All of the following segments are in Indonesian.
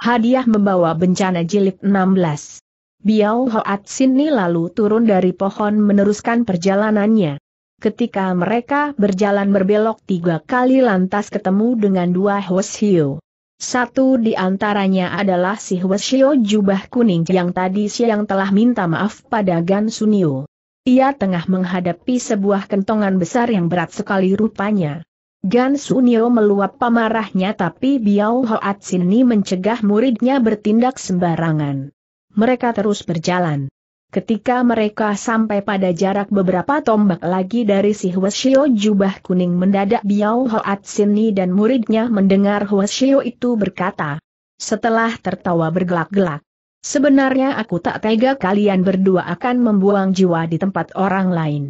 Hadiah membawa bencana jilid 16. Biao Hoat Sini lalu turun dari pohon meneruskan perjalanannya. Ketika mereka berjalan berbelok tiga kali lantas ketemu dengan dua Hweshio. Satu di antaranya adalah si Hweshio jubah kuning yang tadi siang telah minta maaf pada Gan Sunio. Ia tengah menghadapi sebuah kentongan besar yang berat sekali rupanya. Gan Sunio meluap pamarahnya tapi Biao Hoat Sini mencegah muridnya bertindak sembarangan. Mereka terus berjalan. Ketika mereka sampai pada jarak beberapa tombak lagi dari si Huashio jubah kuning mendadak Biao Hoat Sini dan muridnya mendengar Huashio itu berkata. Setelah tertawa bergelak-gelak. Sebenarnya aku tak tega kalian berdua akan membuang jiwa di tempat orang lain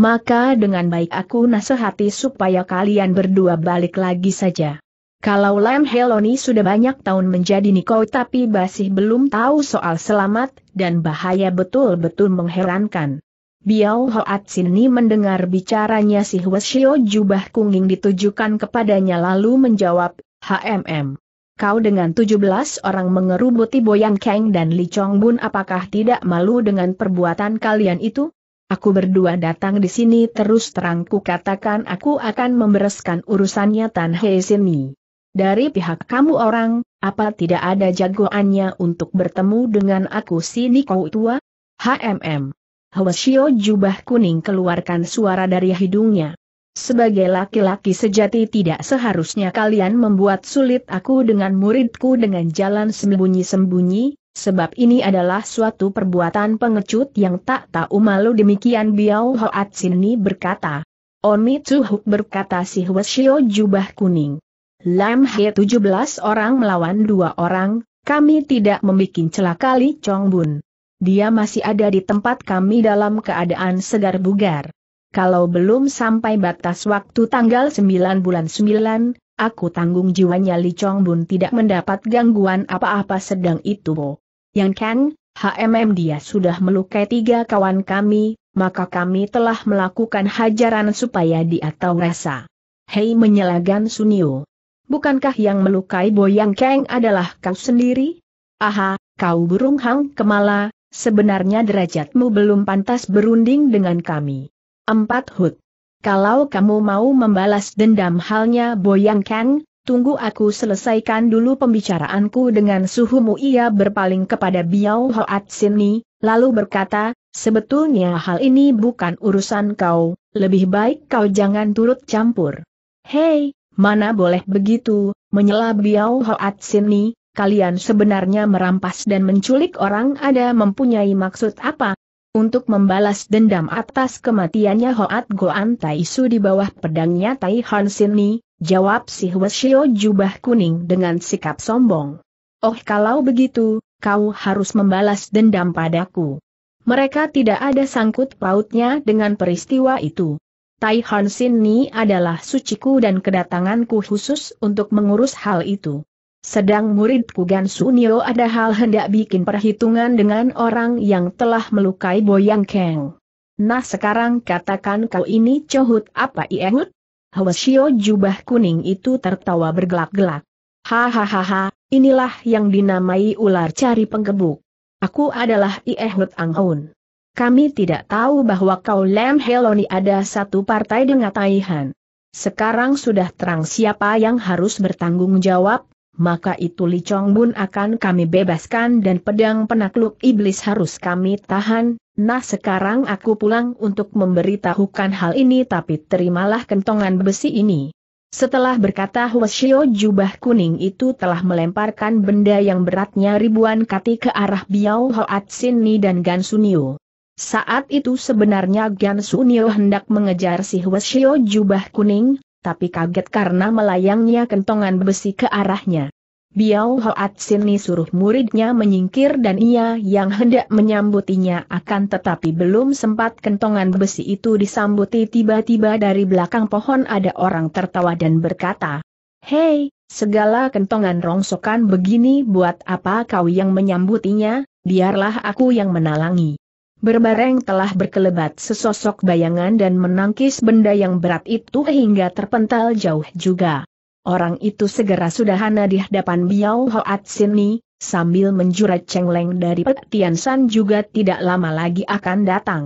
maka dengan baik aku nasihati supaya kalian berdua balik lagi saja. Kalau Lam Heloni sudah banyak tahun menjadi Niko tapi masih belum tahu soal selamat, dan bahaya betul-betul mengherankan. Biao Hoat Sini mendengar bicaranya si Hueshio jubah kuning ditujukan kepadanya lalu menjawab, HMM. Kau dengan 17 orang mengerubuti Boyang Kang dan Li Chong Bun apakah tidak malu dengan perbuatan kalian itu? Aku berdua datang di sini terus terang ku katakan aku akan membereskan urusannya Tan Hei Sini. Dari pihak kamu orang, apa tidak ada jagoannya untuk bertemu dengan aku sini kau tua? HMM. Hwasyo jubah kuning keluarkan suara dari hidungnya. Sebagai laki-laki sejati tidak seharusnya kalian membuat sulit aku dengan muridku dengan jalan sembunyi-sembunyi, sebab ini adalah suatu perbuatan pengecut yang tak tahu malu demikian Biao Hoat Sini berkata. Oni Tsuhuk berkata si Huashio jubah kuning. Lam He 17 orang melawan dua orang, kami tidak membuat celaka Li Chong Bun. Dia masih ada di tempat kami dalam keadaan segar bugar. Kalau belum sampai batas waktu tanggal 9 bulan 9, aku tanggung jiwanya Li Chong Bun tidak mendapat gangguan apa-apa sedang itu. Yang kan, HMM dia sudah melukai tiga kawan kami, maka kami telah melakukan hajaran supaya dia tahu rasa. Hei menyelagan Sunio. Bukankah yang melukai Boyang Kang adalah kau sendiri? Aha, kau burung hang kemala, sebenarnya derajatmu belum pantas berunding dengan kami. Empat Hut. Kalau kamu mau membalas dendam halnya Boyang Kang, tunggu aku selesaikan dulu pembicaraanku dengan suhumu ia berpaling kepada Biao Hoat Sini, lalu berkata, sebetulnya hal ini bukan urusan kau, lebih baik kau jangan turut campur. Hei, mana boleh begitu, menyela Biao Hoat Sini, kalian sebenarnya merampas dan menculik orang ada mempunyai maksud apa? Untuk membalas dendam atas kematiannya Hoat Goan Taisu di bawah pedangnya Tai Han Sini, jawab si Hwasyo jubah kuning dengan sikap sombong. Oh kalau begitu, kau harus membalas dendam padaku. Mereka tidak ada sangkut pautnya dengan peristiwa itu. Tai Han Sin Ni adalah suciku dan kedatanganku khusus untuk mengurus hal itu. Sedang muridku Gan Sunio ada hal hendak bikin perhitungan dengan orang yang telah melukai Boyang Kang. Nah sekarang katakan kau ini cohut apa iengut? Hwasyo jubah kuning itu tertawa bergelak-gelak. Hahaha, inilah yang dinamai ular cari penggebuk. Aku adalah Iehut Anghoun. Kami tidak tahu bahwa kau Lam Heloni ada satu partai dengan Taihan. Sekarang sudah terang siapa yang harus bertanggung jawab, maka itu Li Chong Bun akan kami bebaskan dan pedang penakluk iblis harus kami tahan, Nah sekarang aku pulang untuk memberitahukan hal ini tapi terimalah kentongan besi ini. Setelah berkata Hwasyo jubah kuning itu telah melemparkan benda yang beratnya ribuan kati ke arah Biao Hoat Ni dan Gan Sunio. Saat itu sebenarnya Gan Sunio hendak mengejar si Hwasyo jubah kuning, tapi kaget karena melayangnya kentongan besi ke arahnya. Biao Hoat Sini suruh muridnya menyingkir dan ia yang hendak menyambutinya akan tetapi belum sempat kentongan besi itu disambuti tiba-tiba dari belakang pohon ada orang tertawa dan berkata, Hei, segala kentongan rongsokan begini buat apa kau yang menyambutinya, biarlah aku yang menalangi. Berbareng telah berkelebat sesosok bayangan dan menangkis benda yang berat itu hingga terpental jauh juga. Orang itu segera sudah hana di hadapan Biao Hoat Sini, sambil menjurat cengleng dari Tian San juga tidak lama lagi akan datang.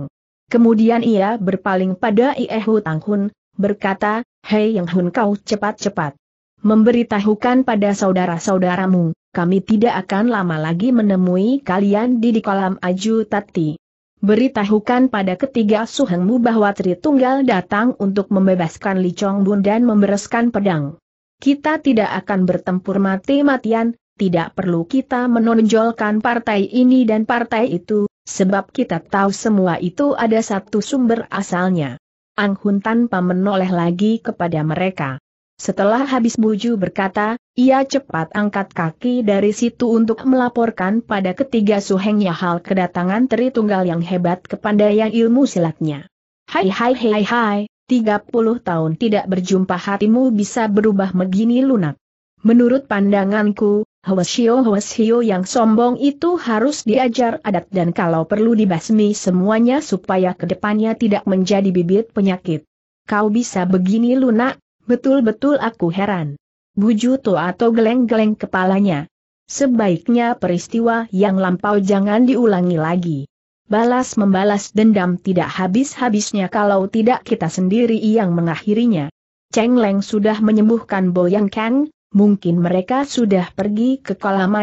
Kemudian ia berpaling pada Iehu Tang Hun, berkata, Hei Yang Hun kau cepat-cepat. Memberitahukan pada saudara-saudaramu, kami tidak akan lama lagi menemui kalian di di kolam Aju Tati. Beritahukan pada ketiga suhengmu bahwa Tri Tunggal datang untuk membebaskan Li Chong Bun dan membereskan pedang kita tidak akan bertempur mati-matian, tidak perlu kita menonjolkan partai ini dan partai itu, sebab kita tahu semua itu ada satu sumber asalnya. Ang Hun tanpa menoleh lagi kepada mereka. Setelah habis buju berkata, ia cepat angkat kaki dari situ untuk melaporkan pada ketiga suhengnya hal kedatangan Tritunggal yang hebat kepada yang ilmu silatnya. Hai hai hai hai, 30 tahun tidak berjumpa hatimu bisa berubah begini lunak. Menurut pandanganku, Hwasio-Hwasio yang sombong itu harus diajar adat dan kalau perlu dibasmi semuanya supaya kedepannya tidak menjadi bibit penyakit. Kau bisa begini lunak, betul-betul aku heran. Bujuto atau geleng-geleng kepalanya. Sebaiknya peristiwa yang lampau jangan diulangi lagi balas membalas dendam tidak habis-habisnya kalau tidak kita sendiri yang mengakhirinya. Cheng Leng sudah menyembuhkan Boyang Kang, mungkin mereka sudah pergi ke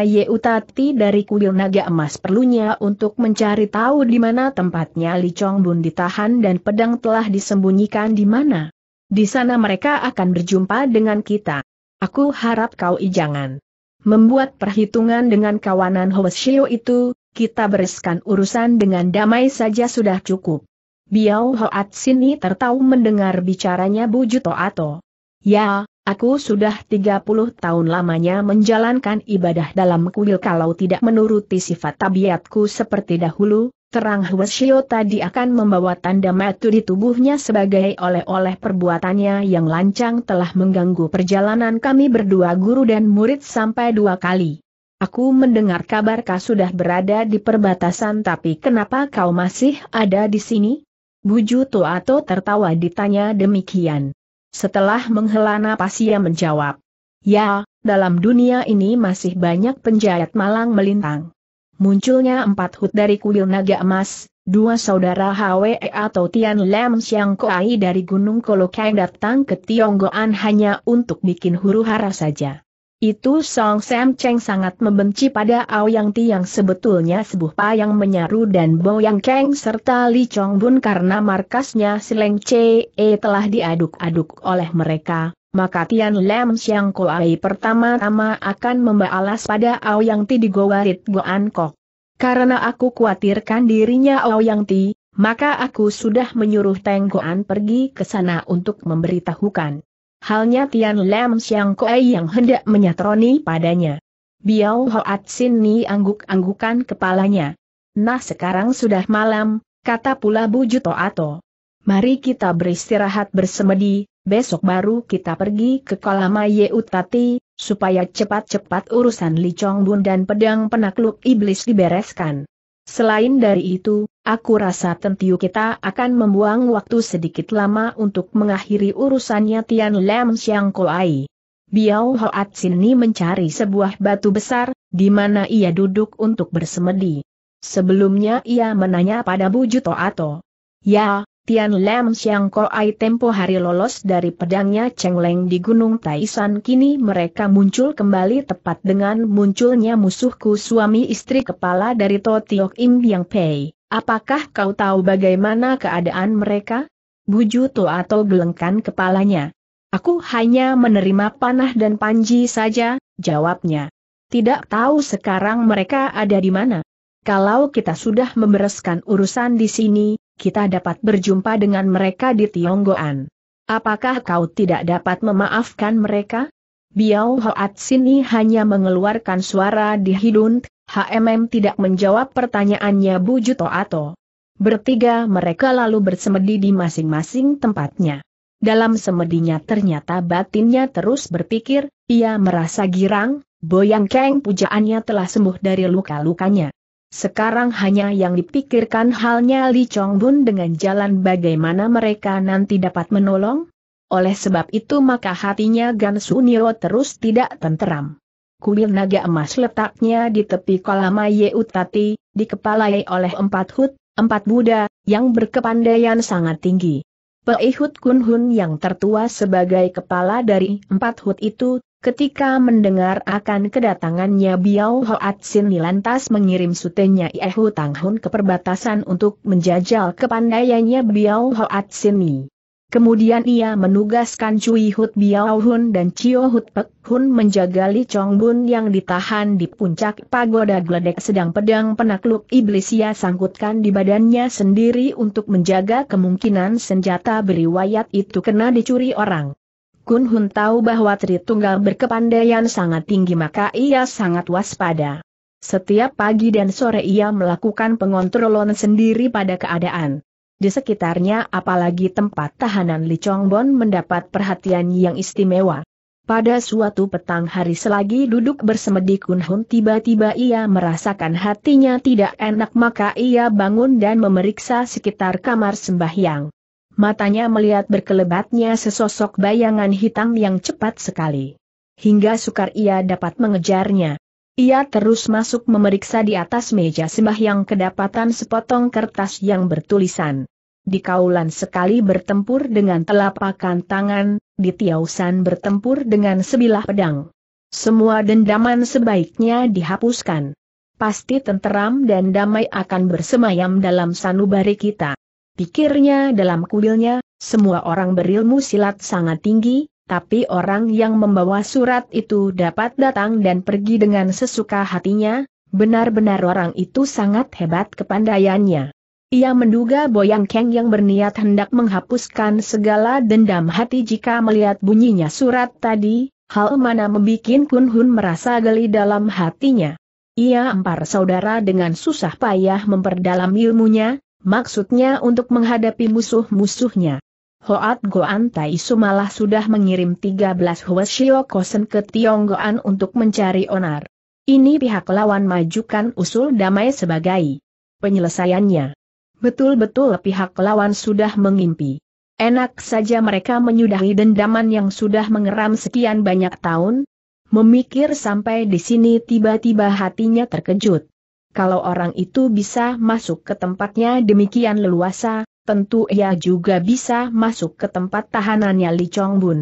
Ye Utati dari kuil naga emas perlunya untuk mencari tahu di mana tempatnya Li Chong Bun ditahan dan pedang telah disembunyikan di mana. Di sana mereka akan berjumpa dengan kita. Aku harap kau jangan membuat perhitungan dengan kawanan Hoshio itu, kita bereskan urusan dengan damai saja sudah cukup. Biao Hoat Sini tertawa mendengar bicaranya Bu Juto Ato. Ya, aku sudah 30 tahun lamanya menjalankan ibadah dalam kuil kalau tidak menuruti sifat tabiatku seperti dahulu, terang Huasio tadi akan membawa tanda matu di tubuhnya sebagai oleh-oleh perbuatannya yang lancang telah mengganggu perjalanan kami berdua guru dan murid sampai dua kali. Aku mendengar kabar kau sudah berada di perbatasan tapi kenapa kau masih ada di sini? Buju Toato tertawa ditanya demikian. Setelah menghela napas ia menjawab. Ya, dalam dunia ini masih banyak penjahat malang melintang. Munculnya empat hut dari kuil naga emas, dua saudara Hwe atau Tian Lam Siang Koai dari Gunung Kolokai datang ke Tionggoan hanya untuk bikin huru hara saja. Itu Song Sam Cheng sangat membenci pada Ao Yang Ti yang sebetulnya sebuah payang menyaru dan Bo Yang Keng serta Li Chong Bun karena markasnya Sileng e telah diaduk-aduk oleh mereka. Maka Tian Lam Siang Koai pertama-tama akan membalas pada Ao Yang Ti di Goa Rit Goan Kok. Karena aku khawatirkan dirinya Ao Yang Ti, maka aku sudah menyuruh Teng Goan pergi ke sana untuk memberitahukan halnya Tian Lam Siang Kuei yang hendak menyatroni padanya. Biao Hoat Sin Ni angguk-anggukan kepalanya. Nah sekarang sudah malam, kata pula Bu Juto Ato. Mari kita beristirahat bersemedi, besok baru kita pergi ke Kolama Yeutati, supaya cepat-cepat urusan Li Chong Bun dan pedang penakluk iblis dibereskan. Selain dari itu, aku rasa tentu kita akan membuang waktu sedikit lama untuk mengakhiri urusannya Tian Lam Siang Koai. Biao Hoat Sini mencari sebuah batu besar, di mana ia duduk untuk bersemedi. Sebelumnya ia menanya pada Bu Juto Ato. Ya, Tian Lam Xiang Koai tempo hari lolos dari pedangnya Cheng Leng di Gunung Taisan kini mereka muncul kembali tepat dengan munculnya musuhku suami istri kepala dari Tiok Im Yang Pei. Apakah kau tahu bagaimana keadaan mereka? Buju atau gelengkan kepalanya. Aku hanya menerima panah dan panji saja, jawabnya. Tidak tahu sekarang mereka ada di mana. Kalau kita sudah membereskan urusan di sini, kita dapat berjumpa dengan mereka di Tionggoan. Apakah kau tidak dapat memaafkan mereka? Biao Hoat Sini hanya mengeluarkan suara di hidung, HMM tidak menjawab pertanyaannya Bu Juto Ato. Bertiga mereka lalu bersemedi di masing-masing tempatnya. Dalam semedinya ternyata batinnya terus berpikir, ia merasa girang, Boyang Keng pujaannya telah sembuh dari luka-lukanya. Sekarang hanya yang dipikirkan halnya Li Chong Bun dengan jalan bagaimana mereka nanti dapat menolong. Oleh sebab itu maka hatinya Gan Niro terus tidak tenteram. Kuil naga emas letaknya di tepi kolam Yeutati, dikepalai oleh empat hut, empat Buddha, yang berkepandaian sangat tinggi. Peihut Kun Hun yang tertua sebagai kepala dari empat hut itu, ketika mendengar akan kedatangannya Biao Hoat Sin lantas mengirim sutenya Iehu Tang Hun ke perbatasan untuk menjajal kepandaiannya Biao Hoat Sin Kemudian ia menugaskan Cui Hut Biao Hun dan Chio Hut Pek Hun menjaga Li Chong Bun yang ditahan di puncak pagoda gledek sedang pedang penakluk iblis ia sangkutkan di badannya sendiri untuk menjaga kemungkinan senjata beriwayat itu kena dicuri orang. Kun Hun tahu bahwa Tritunggal berkepandaian sangat tinggi maka ia sangat waspada. Setiap pagi dan sore ia melakukan pengontrolan sendiri pada keadaan di sekitarnya apalagi tempat tahanan Li Chongbon mendapat perhatian yang istimewa. Pada suatu petang hari selagi duduk bersemedi Kun tiba-tiba ia merasakan hatinya tidak enak maka ia bangun dan memeriksa sekitar kamar sembahyang. Matanya melihat berkelebatnya sesosok bayangan hitam yang cepat sekali. Hingga sukar ia dapat mengejarnya. Ia terus masuk memeriksa di atas meja sembah yang kedapatan sepotong kertas yang bertulisan. Di kaulan sekali bertempur dengan telapakan tangan, di tiausan bertempur dengan sebilah pedang. Semua dendaman sebaiknya dihapuskan. Pasti tenteram dan damai akan bersemayam dalam sanubari kita. Pikirnya dalam kuilnya, semua orang berilmu silat sangat tinggi, tapi orang yang membawa surat itu dapat datang dan pergi dengan sesuka hatinya, benar-benar orang itu sangat hebat kepandaiannya. Ia menduga Boyang Keng yang berniat hendak menghapuskan segala dendam hati jika melihat bunyinya surat tadi, hal mana membuat Kun Hun merasa geli dalam hatinya. Ia empar saudara dengan susah payah memperdalam ilmunya, maksudnya untuk menghadapi musuh-musuhnya. Hoat Goan Taisu malah sudah mengirim 13 Shio Kosen ke Tionggoan untuk mencari onar. Ini pihak lawan majukan usul damai sebagai penyelesaiannya. Betul-betul pihak lawan sudah mengimpi. Enak saja mereka menyudahi dendaman yang sudah mengeram sekian banyak tahun. Memikir sampai di sini tiba-tiba hatinya terkejut. Kalau orang itu bisa masuk ke tempatnya demikian leluasa, tentu ia juga bisa masuk ke tempat tahanannya Li Chong Bun.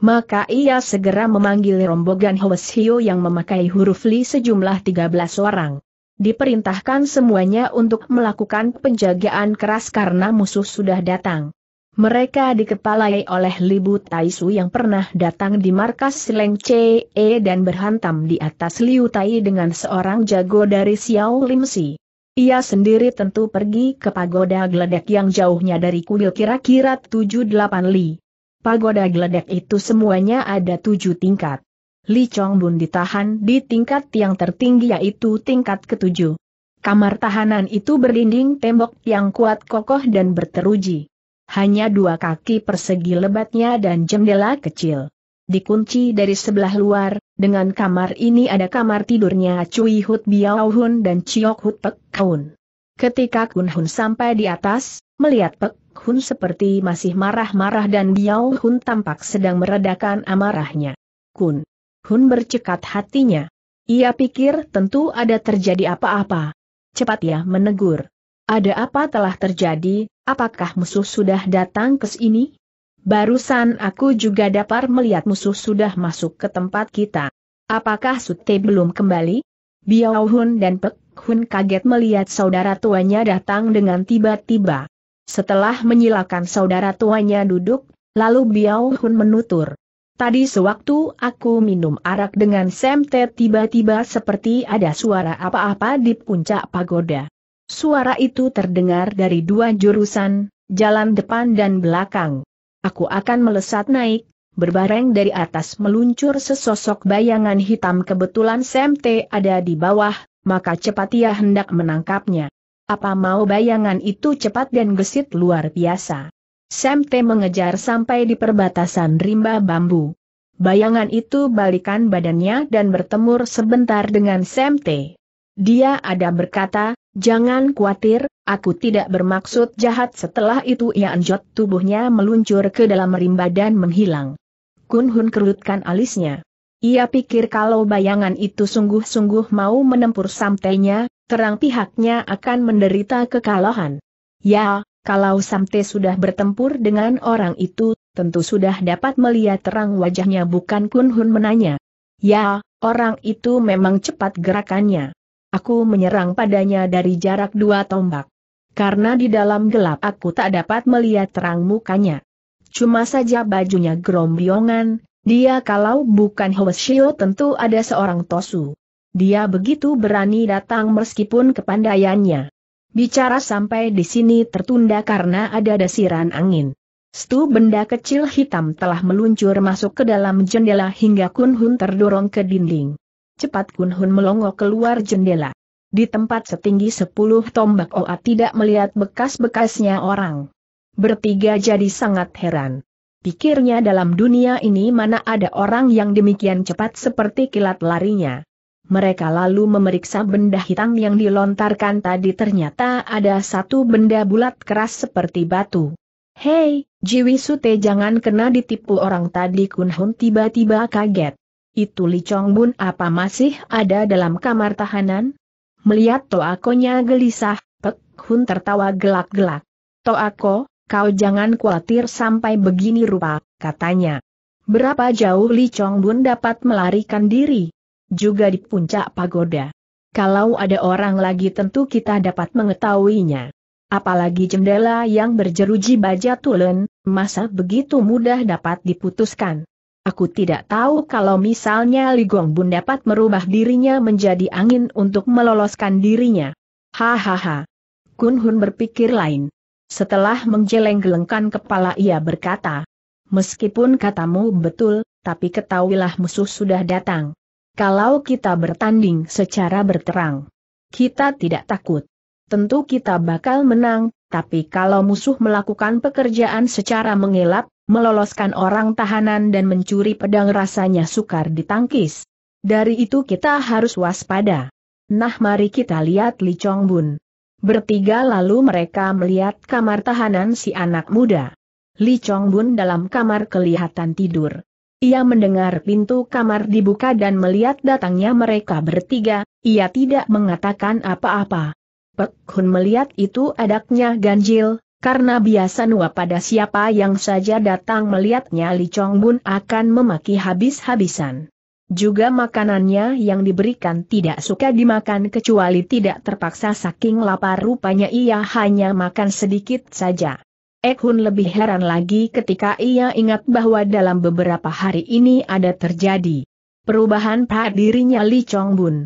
Maka ia segera memanggil rombongan Hwes Hio yang memakai huruf Li sejumlah 13 orang. Diperintahkan semuanya untuk melakukan penjagaan keras karena musuh sudah datang. Mereka dikepalai oleh Libu Taisu yang pernah datang di markas Sileng CE dan berhantam di atas Liu Tai dengan seorang jago dari Xiao Lim Si. Ia sendiri tentu pergi ke pagoda geledek yang jauhnya dari kuil kira-kira 7-8 li. Pagoda geledek itu semuanya ada tujuh tingkat. Li Chong Bun ditahan di tingkat yang tertinggi yaitu tingkat ketujuh. Kamar tahanan itu berdinding tembok yang kuat kokoh dan berteruji. Hanya dua kaki persegi lebatnya dan jendela kecil. Dikunci dari sebelah luar, dengan kamar ini ada kamar tidurnya Cui Hut Biao Hun dan Chiok Hut Pek Kaun. Ketika Kun Hun sampai di atas, melihat Pek Hun seperti masih marah-marah dan Biao Hun tampak sedang meredakan amarahnya. Kun Hun bercekat hatinya. Ia pikir tentu ada terjadi apa-apa. Cepat ya, menegur. Ada apa telah terjadi, apakah musuh sudah datang ke sini? Barusan aku juga dapat melihat musuh sudah masuk ke tempat kita. Apakah Sute belum kembali? Biao Hun dan Pek Hun kaget melihat saudara tuanya datang dengan tiba-tiba. Setelah menyilakan saudara tuanya duduk, lalu Biao Hun menutur. Tadi sewaktu aku minum arak dengan semte tiba-tiba seperti ada suara apa-apa di puncak pagoda. Suara itu terdengar dari dua jurusan, jalan depan dan belakang. Aku akan melesat naik, berbareng dari atas meluncur sesosok bayangan hitam kebetulan Semte ada di bawah, maka cepat ia hendak menangkapnya. Apa mau bayangan itu cepat dan gesit luar biasa. Semte mengejar sampai di perbatasan rimba bambu. Bayangan itu balikan badannya dan bertemur sebentar dengan Semte. Dia ada berkata, Jangan khawatir, aku tidak bermaksud jahat setelah itu ia anjot tubuhnya meluncur ke dalam rimba dan menghilang. Kun Hun kerutkan alisnya. Ia pikir kalau bayangan itu sungguh-sungguh mau menempur samtenya, terang pihaknya akan menderita kekalahan. Ya, kalau Samte sudah bertempur dengan orang itu, tentu sudah dapat melihat terang wajahnya bukan Kun Hun menanya. Ya, orang itu memang cepat gerakannya. Aku menyerang padanya dari jarak dua tombak. Karena di dalam gelap aku tak dapat melihat terang mukanya. Cuma saja bajunya gerombiongan, dia kalau bukan Hoshio tentu ada seorang Tosu. Dia begitu berani datang meskipun kepandaiannya. Bicara sampai di sini tertunda karena ada desiran angin. Stu benda kecil hitam telah meluncur masuk ke dalam jendela hingga Kunhun terdorong ke dinding. Cepat Kun Hun melongo keluar jendela. Di tempat setinggi sepuluh tombak Oa tidak melihat bekas-bekasnya orang. Bertiga jadi sangat heran. Pikirnya dalam dunia ini mana ada orang yang demikian cepat seperti kilat larinya. Mereka lalu memeriksa benda hitam yang dilontarkan tadi ternyata ada satu benda bulat keras seperti batu. Hei, Jiwi Sute jangan kena ditipu orang tadi Kun Hun tiba-tiba kaget. Itu Li Chong Bun apa masih ada dalam kamar tahanan? Melihat Toakonya gelisah, Pek Hun tertawa gelak-gelak. Toako, kau jangan khawatir sampai begini rupa, katanya. Berapa jauh Li Chong Bun dapat melarikan diri? Juga di puncak pagoda. Kalau ada orang lagi tentu kita dapat mengetahuinya. Apalagi jendela yang berjeruji baja tulen, masa begitu mudah dapat diputuskan. Aku tidak tahu kalau misalnya Li Gongbun dapat merubah dirinya menjadi angin untuk meloloskan dirinya. Hahaha. Kun Hun berpikir lain. Setelah menggeleng-gelengkan kepala ia berkata, Meskipun katamu betul, tapi ketahuilah musuh sudah datang. Kalau kita bertanding secara berterang, kita tidak takut. Tentu kita bakal menang, tapi kalau musuh melakukan pekerjaan secara mengelap, meloloskan orang tahanan dan mencuri pedang rasanya sukar ditangkis. Dari itu kita harus waspada. Nah mari kita lihat Li Chong Bun. Bertiga lalu mereka melihat kamar tahanan si anak muda. Li Chong Bun dalam kamar kelihatan tidur. Ia mendengar pintu kamar dibuka dan melihat datangnya mereka bertiga, ia tidak mengatakan apa-apa. Pek Hun melihat itu adaknya ganjil, karena biasa Nua pada siapa yang saja datang melihatnya Li Chong Bun akan memaki habis-habisan. Juga makanannya yang diberikan tidak suka dimakan kecuali tidak terpaksa saking lapar rupanya ia hanya makan sedikit saja. Ekun eh lebih heran lagi ketika ia ingat bahwa dalam beberapa hari ini ada terjadi perubahan pada dirinya Li Chong Bun.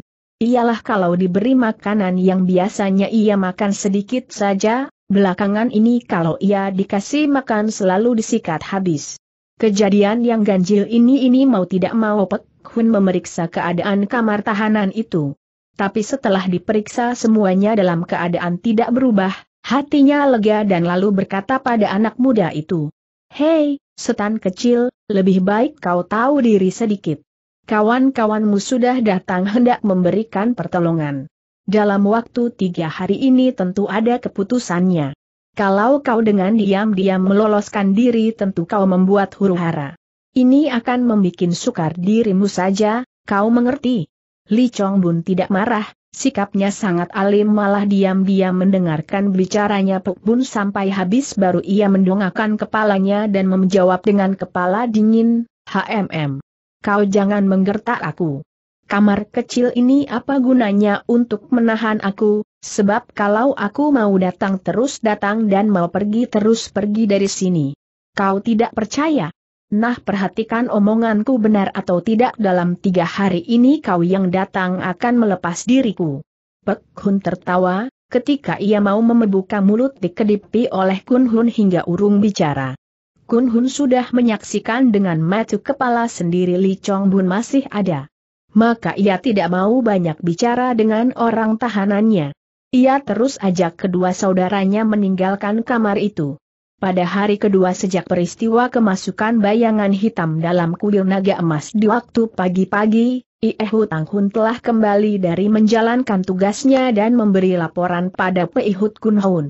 Ialah kalau diberi makanan yang biasanya ia makan sedikit saja, Belakangan ini kalau ia dikasih makan selalu disikat habis. Kejadian yang ganjil ini ini mau tidak mau Pek Hun memeriksa keadaan kamar tahanan itu. Tapi setelah diperiksa semuanya dalam keadaan tidak berubah, hatinya lega dan lalu berkata pada anak muda itu. Hei, setan kecil, lebih baik kau tahu diri sedikit. Kawan-kawanmu sudah datang hendak memberikan pertolongan. Dalam waktu tiga hari ini tentu ada keputusannya. Kalau kau dengan diam-diam meloloskan diri tentu kau membuat huru-hara. Ini akan membuat sukar dirimu saja, kau mengerti? Li Chong Bun tidak marah, sikapnya sangat alim malah diam-diam mendengarkan bicaranya Puk Bun sampai habis baru ia mendongakkan kepalanya dan menjawab dengan kepala dingin, HMM. Kau jangan menggertak aku kamar kecil ini apa gunanya untuk menahan aku, sebab kalau aku mau datang terus datang dan mau pergi terus pergi dari sini. Kau tidak percaya? Nah perhatikan omonganku benar atau tidak dalam tiga hari ini kau yang datang akan melepas diriku. Pek Hun tertawa, ketika ia mau membuka mulut dikedipi oleh Kun Hun hingga urung bicara. Kun Hun sudah menyaksikan dengan matu kepala sendiri Li Chong Bun masih ada maka ia tidak mau banyak bicara dengan orang tahanannya. Ia terus ajak kedua saudaranya meninggalkan kamar itu. Pada hari kedua sejak peristiwa kemasukan bayangan hitam dalam kuil naga emas di waktu pagi-pagi, Iehu Hutang Hun telah kembali dari menjalankan tugasnya dan memberi laporan pada Peihut Kun Hun.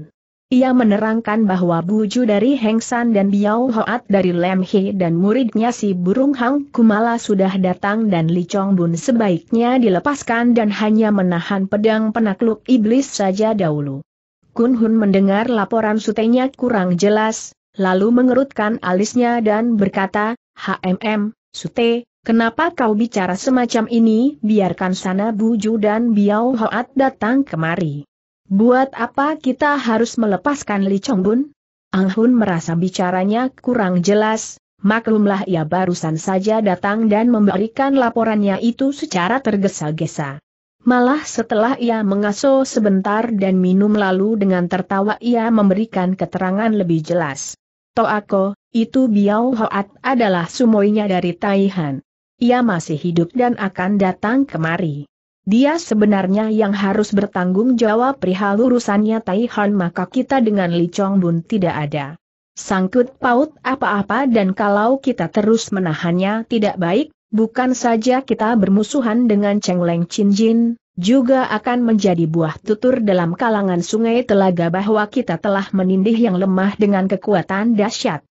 Ia menerangkan bahwa buju dari Heng San dan Biao Hoat dari Lem He dan muridnya si burung Hang Kumala sudah datang dan Li Chong Bun sebaiknya dilepaskan dan hanya menahan pedang penakluk iblis saja dahulu. Kun Hun mendengar laporan sutenya kurang jelas, lalu mengerutkan alisnya dan berkata, HMM, Sute, kenapa kau bicara semacam ini biarkan sana buju dan Biao Hoat datang kemari. Buat apa kita harus melepaskan Li Chongbun? Ang Hun merasa bicaranya kurang jelas, maklumlah ia barusan saja datang dan memberikan laporannya itu secara tergesa-gesa. Malah setelah ia mengaso sebentar dan minum lalu dengan tertawa ia memberikan keterangan lebih jelas. Toako, itu Biao Hoat adalah sumoinya dari Taihan. Ia masih hidup dan akan datang kemari. Dia sebenarnya yang harus bertanggung jawab perihal urusannya Taihan maka kita dengan Li Chong Bun tidak ada. Sangkut paut apa-apa dan kalau kita terus menahannya tidak baik, bukan saja kita bermusuhan dengan Cheng Leng Chin Jin, juga akan menjadi buah tutur dalam kalangan sungai telaga bahwa kita telah menindih yang lemah dengan kekuatan dahsyat.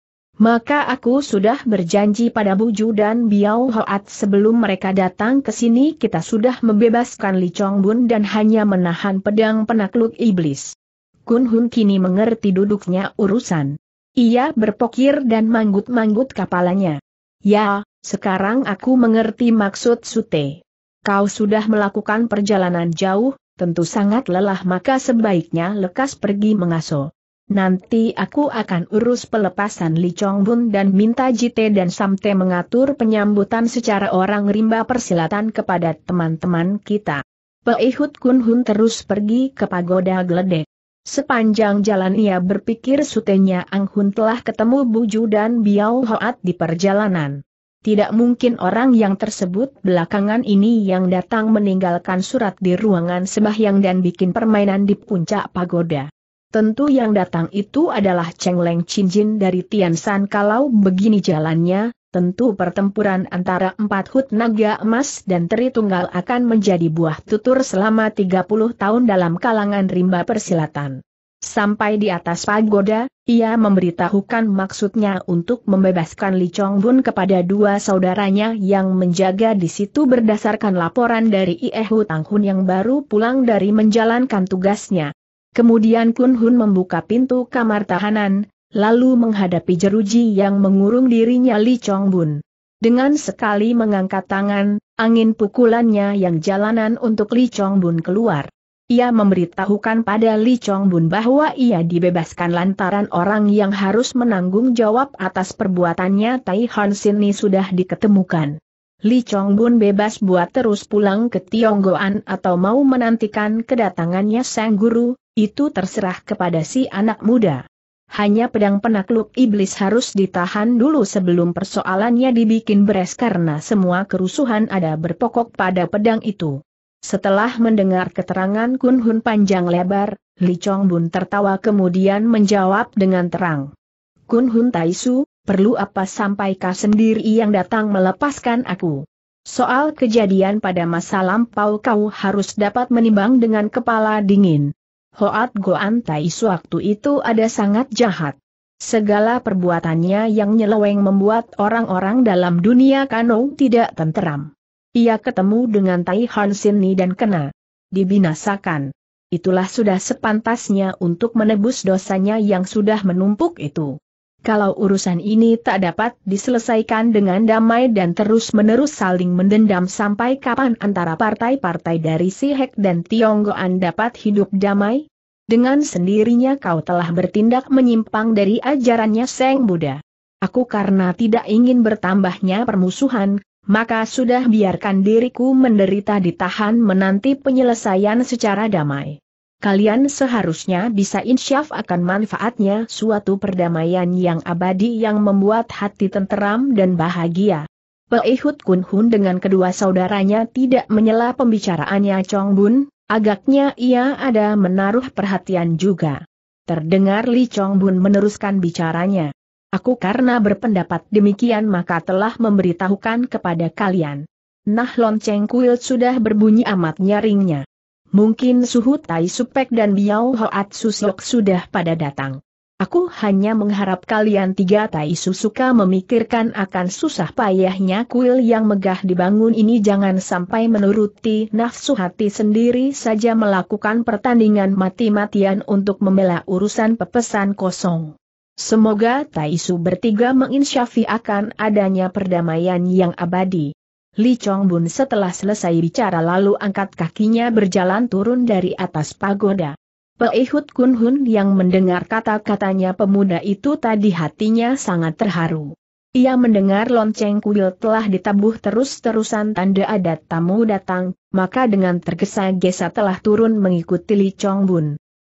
Maka aku sudah berjanji pada Buju dan Biao Hoat sebelum mereka datang ke sini kita sudah membebaskan Li Chong dan hanya menahan pedang penakluk iblis. Kun Hun kini mengerti duduknya urusan. Ia berpokir dan manggut-manggut kepalanya. Ya, sekarang aku mengerti maksud Sute. Kau sudah melakukan perjalanan jauh, tentu sangat lelah maka sebaiknya lekas pergi mengasuh. Nanti aku akan urus pelepasan Li Chongbun dan minta Jite dan Samte mengatur penyambutan secara orang rimba persilatan kepada teman-teman kita. Peihut Kun Hun terus pergi ke pagoda geledek. Sepanjang jalan ia berpikir sutenya Ang Hun telah ketemu Buju dan Biao Hoat di perjalanan. Tidak mungkin orang yang tersebut belakangan ini yang datang meninggalkan surat di ruangan sembahyang dan bikin permainan di puncak pagoda. Tentu yang datang itu adalah Cheng Leng Chin Jin dari Tiansan kalau begini jalannya, tentu pertempuran antara empat hut naga emas dan teri tunggal akan menjadi buah tutur selama 30 tahun dalam kalangan rimba persilatan. Sampai di atas pagoda, ia memberitahukan maksudnya untuk membebaskan Li Chong Bun kepada dua saudaranya yang menjaga di situ berdasarkan laporan dari Ie Hu Tang Hun yang baru pulang dari menjalankan tugasnya. Kemudian Kun Hun membuka pintu kamar tahanan, lalu menghadapi jeruji yang mengurung dirinya Li Chong Bun. Dengan sekali mengangkat tangan, angin pukulannya yang jalanan untuk Li Chong Bun keluar. Ia memberitahukan pada Li Chong Bun bahwa ia dibebaskan lantaran orang yang harus menanggung jawab atas perbuatannya Tai Han Ni sudah diketemukan. Li Chong Bun bebas buat terus pulang ke Tionggoan atau mau menantikan kedatangannya Sang Guru, itu terserah kepada si anak muda. Hanya pedang penakluk iblis harus ditahan dulu sebelum persoalannya dibikin beres karena semua kerusuhan ada berpokok pada pedang itu. Setelah mendengar keterangan Kun Hun panjang lebar, Li Chong Bun tertawa kemudian menjawab dengan terang. Kun Hun Taisu, perlu apa sampai kau sendiri yang datang melepaskan aku? Soal kejadian pada masa lampau kau harus dapat menimbang dengan kepala dingin. Hoat Goan Tai waktu itu ada sangat jahat. Segala perbuatannya yang nyeleweng membuat orang-orang dalam dunia kano tidak tenteram. Ia ketemu dengan Tai Han Sini dan kena dibinasakan. Itulah sudah sepantasnya untuk menebus dosanya yang sudah menumpuk itu. Kalau urusan ini tak dapat diselesaikan dengan damai dan terus-menerus saling mendendam sampai kapan antara partai-partai dari Sihek dan Tionggoan dapat hidup damai? Dengan sendirinya kau telah bertindak menyimpang dari ajarannya Seng Buddha. Aku karena tidak ingin bertambahnya permusuhan, maka sudah biarkan diriku menderita ditahan menanti penyelesaian secara damai kalian seharusnya bisa insyaf akan manfaatnya suatu perdamaian yang abadi yang membuat hati tenteram dan bahagia. Peihut Kun Hun dengan kedua saudaranya tidak menyela pembicaraannya Chong Bun, agaknya ia ada menaruh perhatian juga. Terdengar Li Chong Bun meneruskan bicaranya. Aku karena berpendapat demikian maka telah memberitahukan kepada kalian. Nah lonceng kuil sudah berbunyi amat nyaringnya. Mungkin suhu Tai Supek dan Biao Hoat Susok sudah pada datang. Aku hanya mengharap kalian tiga Tai suka memikirkan akan susah payahnya kuil yang megah dibangun ini jangan sampai menuruti nafsu hati sendiri saja melakukan pertandingan mati-matian untuk membela urusan pepesan kosong. Semoga Taisu bertiga menginsyafi akan adanya perdamaian yang abadi. Li Chong Bun setelah selesai bicara lalu angkat kakinya berjalan turun dari atas pagoda. Peihut Kun Hun yang mendengar kata-katanya pemuda itu tadi hatinya sangat terharu. Ia mendengar lonceng kuil telah ditabuh terus-terusan tanda adat tamu datang, maka dengan tergesa-gesa telah turun mengikuti Li Chong Bun.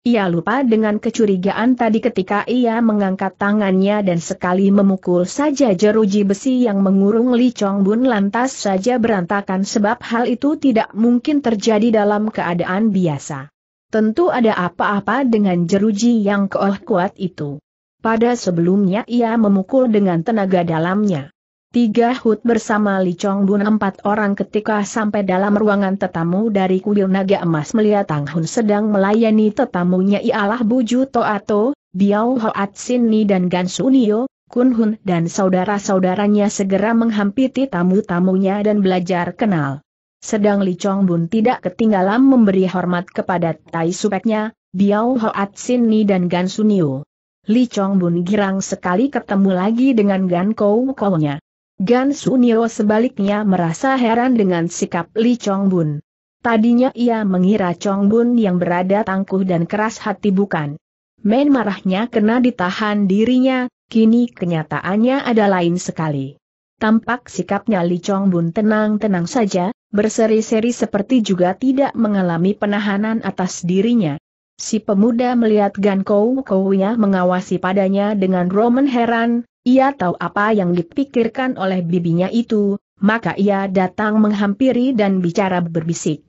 Ia lupa dengan kecurigaan tadi ketika ia mengangkat tangannya dan sekali memukul saja jeruji besi yang mengurung Li Chong Bun lantas saja berantakan sebab hal itu tidak mungkin terjadi dalam keadaan biasa. Tentu ada apa-apa dengan jeruji yang keolah kuat itu. Pada sebelumnya ia memukul dengan tenaga dalamnya. Tiga hut bersama Li Chong Bun empat orang ketika sampai dalam ruangan tetamu dari kuil naga emas melihat Tang Hun sedang melayani tetamunya ialah Buju Toato, Biao Hoat Sini dan Gan Sunio, Kun Hun dan saudara-saudaranya segera menghampiri tamu-tamunya dan belajar kenal. Sedang Li Chong Bun tidak ketinggalan memberi hormat kepada Tai Supeknya, Biao Hoat Sini dan Gan Sunio. Li Chong Bun girang sekali ketemu lagi dengan Gan Kou kou nya. Gan Sunio sebaliknya merasa heran dengan sikap Li Chong Bun. Tadinya ia mengira Chong Bun yang berada tangguh dan keras hati bukan. Main marahnya kena ditahan dirinya, kini kenyataannya ada lain sekali. Tampak sikapnya Li Chong Bun tenang-tenang saja, berseri-seri seperti juga tidak mengalami penahanan atas dirinya. Si pemuda melihat Gan Kou Kou nya mengawasi padanya dengan roman heran, ia tahu apa yang dipikirkan oleh bibinya itu, maka ia datang menghampiri dan bicara berbisik.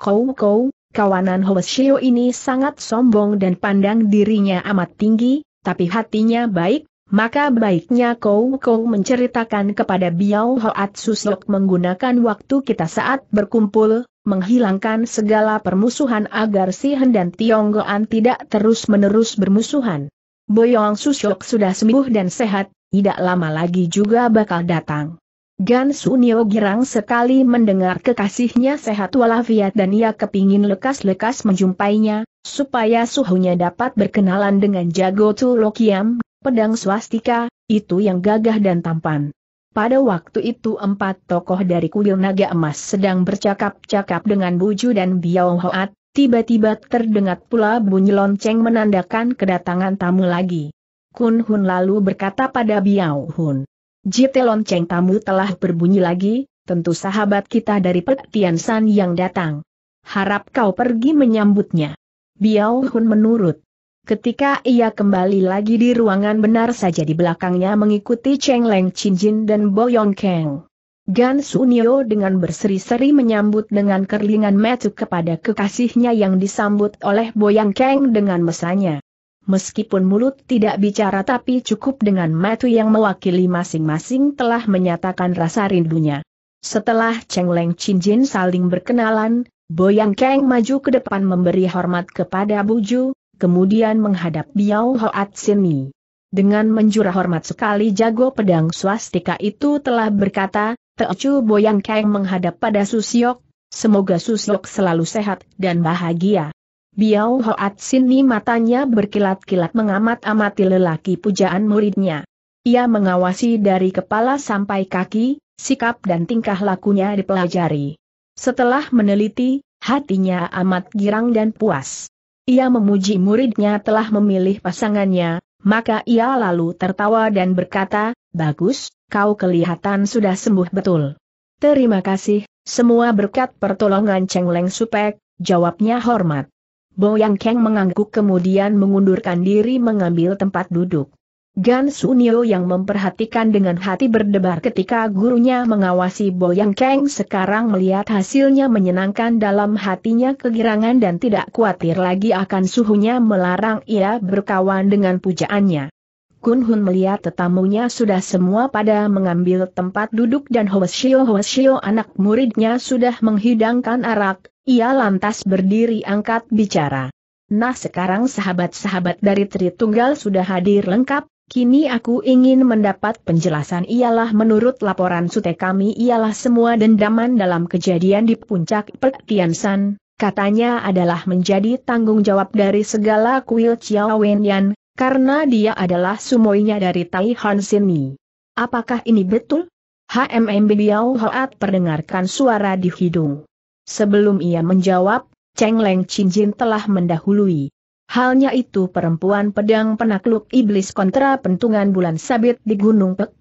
Kau kau, kawanan Hoesio ini sangat sombong dan pandang dirinya amat tinggi, tapi hatinya baik, maka baiknya kau kau menceritakan kepada Biao Hoat Susok menggunakan waktu kita saat berkumpul, menghilangkan segala permusuhan agar si dan Tionggoan tidak terus-menerus bermusuhan. Boyong Susyok sudah sembuh dan sehat, tidak lama lagi juga bakal datang. Gan Sunio girang sekali mendengar kekasihnya sehat walafiat dan ia kepingin lekas-lekas menjumpainya, supaya suhunya dapat berkenalan dengan Jago Tulokiam, pedang swastika, itu yang gagah dan tampan. Pada waktu itu empat tokoh dari kuil naga emas sedang bercakap-cakap dengan Buju dan Biao Hoat, Tiba-tiba terdengar pula bunyi lonceng menandakan kedatangan tamu lagi. Kun Hun lalu berkata pada Biao Hun. Jite lonceng tamu telah berbunyi lagi, tentu sahabat kita dari Tian San yang datang. Harap kau pergi menyambutnya. Biao Hun menurut. Ketika ia kembali lagi di ruangan benar saja di belakangnya mengikuti Cheng Leng Chin Jin dan Bo Yong Kang. Gan Sunio dengan berseri-seri menyambut dengan kerlingan metu kepada kekasihnya yang disambut oleh Boyang Kang dengan mesanya. Meskipun mulut tidak bicara tapi cukup dengan metu yang mewakili masing-masing telah menyatakan rasa rindunya. Setelah Cheng Leng Chin Jin saling berkenalan, Boyang Kang maju ke depan memberi hormat kepada Buju, kemudian menghadap Biao Hoat Sini. Dengan menjura hormat sekali jago pedang swastika itu telah berkata, Teocu Boyang Kang menghadap pada Susiok, semoga Susiok selalu sehat dan bahagia. Biao Hoat Sini matanya berkilat-kilat mengamat-amati lelaki pujaan muridnya. Ia mengawasi dari kepala sampai kaki, sikap dan tingkah lakunya dipelajari. Setelah meneliti, hatinya amat girang dan puas. Ia memuji muridnya telah memilih pasangannya, maka ia lalu tertawa dan berkata, Bagus, kau kelihatan sudah sembuh betul. Terima kasih, semua berkat pertolongan Cheng Leng Supek, jawabnya hormat. Boyang Keng mengangguk kemudian mengundurkan diri mengambil tempat duduk. Gan Sunio yang memperhatikan dengan hati berdebar ketika gurunya mengawasi Boyang Keng sekarang melihat hasilnya menyenangkan dalam hatinya kegirangan dan tidak khawatir lagi akan suhunya melarang ia berkawan dengan pujaannya. Kun Hun melihat tetamunya sudah semua pada mengambil tempat duduk dan Hoesio Hoesio anak muridnya sudah menghidangkan arak, ia lantas berdiri angkat bicara. Nah sekarang sahabat-sahabat dari Tritunggal sudah hadir lengkap, kini aku ingin mendapat penjelasan ialah menurut laporan sute kami ialah semua dendaman dalam kejadian di puncak Pertiansan, katanya adalah menjadi tanggung jawab dari segala kuil Chiawenian karena dia adalah sumoinya dari Tai Han Sini. Apakah ini betul? HMM Biao Hoat perdengarkan suara di hidung. Sebelum ia menjawab, Cheng Leng Chin Jin telah mendahului. Halnya itu perempuan pedang penakluk iblis kontra pentungan bulan sabit di Gunung Pek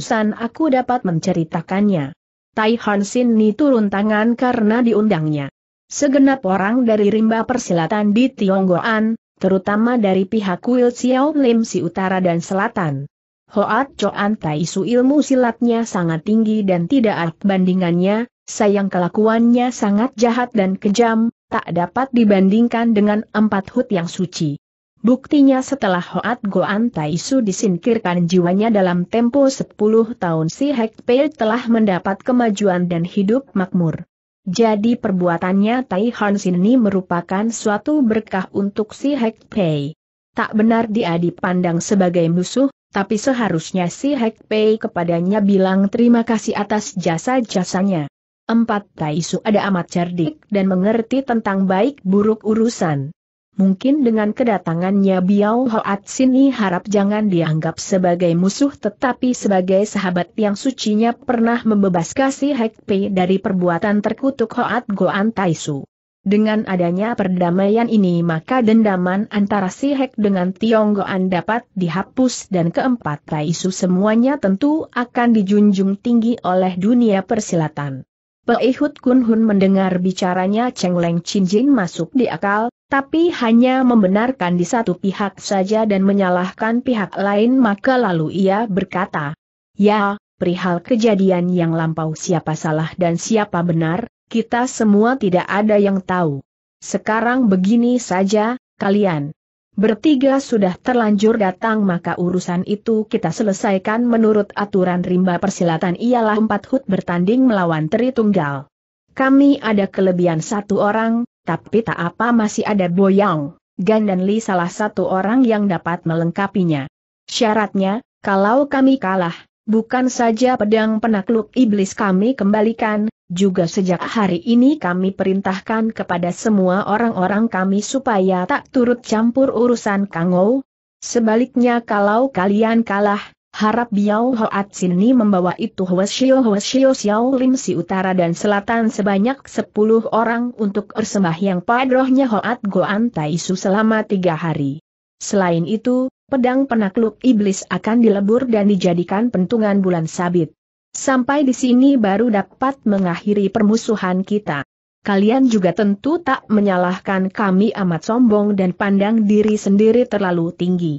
San aku dapat menceritakannya. Tai Han Sin Ni turun tangan karena diundangnya. Segenap orang dari rimba persilatan di Tionggoan, terutama dari pihak kuil Xiao Lim si utara dan selatan. Hoat Choan Tai Su ilmu silatnya sangat tinggi dan tidak ada bandingannya, sayang kelakuannya sangat jahat dan kejam, tak dapat dibandingkan dengan empat hut yang suci. Buktinya setelah Hoat Goan Tai Su disingkirkan jiwanya dalam tempo 10 tahun si Hek Pei telah mendapat kemajuan dan hidup makmur. Jadi perbuatannya Tai Han Sin ini merupakan suatu berkah untuk si Hek Pei. Tak benar dia dipandang sebagai musuh, tapi seharusnya si Hek Pei kepadanya bilang terima kasih atas jasa-jasanya. Empat Tai Su ada amat cerdik dan mengerti tentang baik buruk urusan mungkin dengan kedatangannya Biao Hoat Sini harap jangan dianggap sebagai musuh tetapi sebagai sahabat yang sucinya pernah membebaskan si Hek Pei dari perbuatan terkutuk Hoat Goan Taisu. Dengan adanya perdamaian ini maka dendaman antara si Hek dengan Tionggoan dapat dihapus dan keempat Taisu semuanya tentu akan dijunjung tinggi oleh dunia persilatan. Peihut Kun Hun mendengar bicaranya Cheng Leng Chin Jin masuk di akal, tapi hanya membenarkan di satu pihak saja dan menyalahkan pihak lain maka lalu ia berkata, Ya, perihal kejadian yang lampau siapa salah dan siapa benar, kita semua tidak ada yang tahu. Sekarang begini saja, kalian bertiga sudah terlanjur datang maka urusan itu kita selesaikan menurut aturan rimba persilatan ialah empat hut bertanding melawan Tri Tunggal. Kami ada kelebihan satu orang, tapi tak apa masih ada Boyang, Gan dan Li salah satu orang yang dapat melengkapinya. Syaratnya, kalau kami kalah, bukan saja pedang penakluk iblis kami kembalikan, juga sejak hari ini kami perintahkan kepada semua orang-orang kami supaya tak turut campur urusan Kangou. Sebaliknya kalau kalian kalah, Harap Biao Hoat Sini membawa itu huashio huashio Xiao Lim si utara dan selatan sebanyak 10 orang untuk yang padrohnya Hoat Goan Taisu selama tiga hari. Selain itu, pedang penakluk iblis akan dilebur dan dijadikan pentungan bulan sabit. Sampai di sini baru dapat mengakhiri permusuhan kita. Kalian juga tentu tak menyalahkan kami amat sombong dan pandang diri sendiri terlalu tinggi.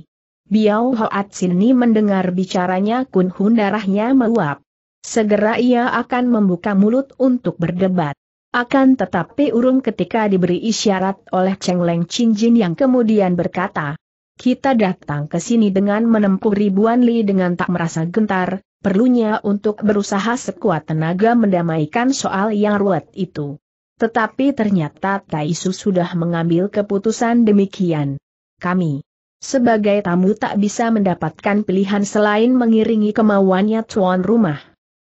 Biao Hoat Sini mendengar bicaranya Kun Hun darahnya meluap. Segera ia akan membuka mulut untuk berdebat. Akan tetapi urung ketika diberi isyarat oleh Cheng Leng Chin Jin yang kemudian berkata, kita datang ke sini dengan menempuh ribuan li dengan tak merasa gentar, perlunya untuk berusaha sekuat tenaga mendamaikan soal yang ruwet itu. Tetapi ternyata Taisu sudah mengambil keputusan demikian. Kami sebagai tamu tak bisa mendapatkan pilihan selain mengiringi kemauannya tuan rumah.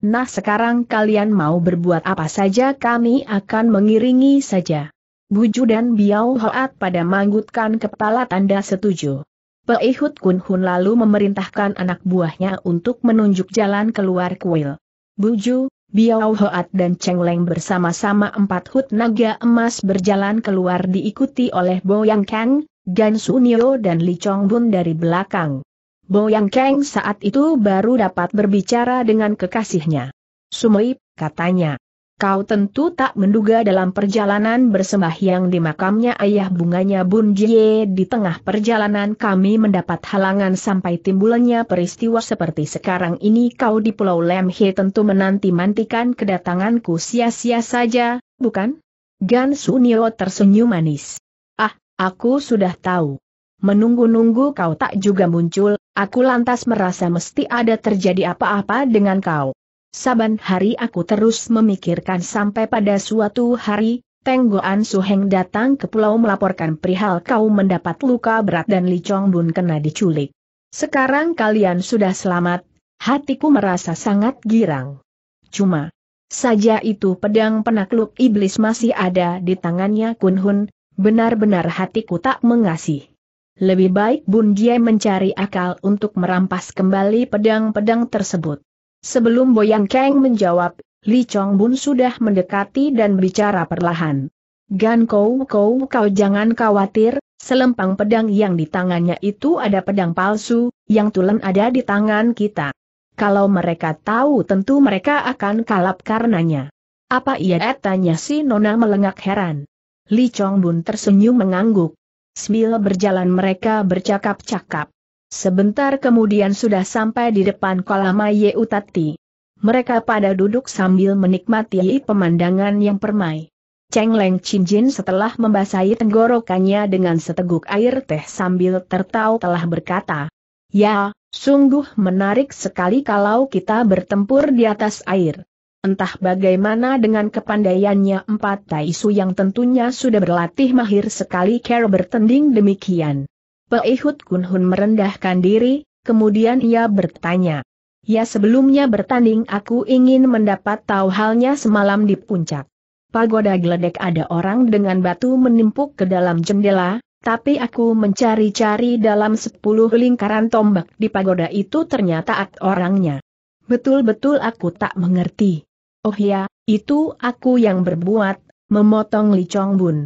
Nah sekarang kalian mau berbuat apa saja kami akan mengiringi saja. Buju dan Biao Hoat pada manggutkan kepala tanda setuju. Peihut Kun Hun lalu memerintahkan anak buahnya untuk menunjuk jalan keluar kuil. Buju, Biao Hoat dan Cheng Leng bersama-sama empat hut naga emas berjalan keluar diikuti oleh Bo Yang Kang, Gan Sunio dan Li Chong dari belakang. Boyang Kang saat itu baru dapat berbicara dengan kekasihnya. Sumoip, katanya. Kau tentu tak menduga dalam perjalanan bersembahyang di makamnya ayah bunganya Bun Jie di tengah perjalanan kami mendapat halangan sampai timbulnya peristiwa seperti sekarang ini kau di Pulau Lemhe tentu menanti-mantikan kedatanganku sia-sia saja, bukan? Gan Sunio tersenyum manis. Aku sudah tahu. Menunggu-nunggu kau tak juga muncul, aku lantas merasa mesti ada terjadi apa-apa dengan kau. Saban hari aku terus memikirkan sampai pada suatu hari, Tenggoan Suheng datang ke pulau melaporkan perihal kau mendapat luka berat dan Li Chong Bun kena diculik. Sekarang kalian sudah selamat, hatiku merasa sangat girang. Cuma, saja itu pedang penakluk iblis masih ada di tangannya Kun Hun, Benar-benar hatiku tak mengasih. Lebih baik Bun Jie mencari akal untuk merampas kembali pedang-pedang tersebut. Sebelum Boyang Kang menjawab, Li Chong Bun sudah mendekati dan bicara perlahan. Gan Kou Kou kau jangan khawatir, selempang pedang yang di tangannya itu ada pedang palsu, yang tulen ada di tangan kita. Kalau mereka tahu tentu mereka akan kalap karenanya. Apa iya? Tanya si Nona melengak heran. Li Chong Bun tersenyum mengangguk. Sambil berjalan mereka bercakap-cakap. Sebentar kemudian sudah sampai di depan kolam Ye Utati. Mereka pada duduk sambil menikmati pemandangan yang permai. Cheng Leng Chin Jin setelah membasahi tenggorokannya dengan seteguk air teh sambil tertawa telah berkata, Ya, sungguh menarik sekali kalau kita bertempur di atas air. Entah bagaimana dengan kepandaiannya empat Taisu yang tentunya sudah berlatih mahir sekali cara bertending demikian. Peihut Kunhun merendahkan diri, kemudian ia bertanya. Ya sebelumnya bertanding aku ingin mendapat tahu halnya semalam di puncak. Pagoda geledek ada orang dengan batu menimpuk ke dalam jendela, tapi aku mencari-cari dalam sepuluh lingkaran tombak di pagoda itu ternyata at orangnya. Betul-betul aku tak mengerti. Oh ya, itu aku yang berbuat, memotong Li Chong Bun.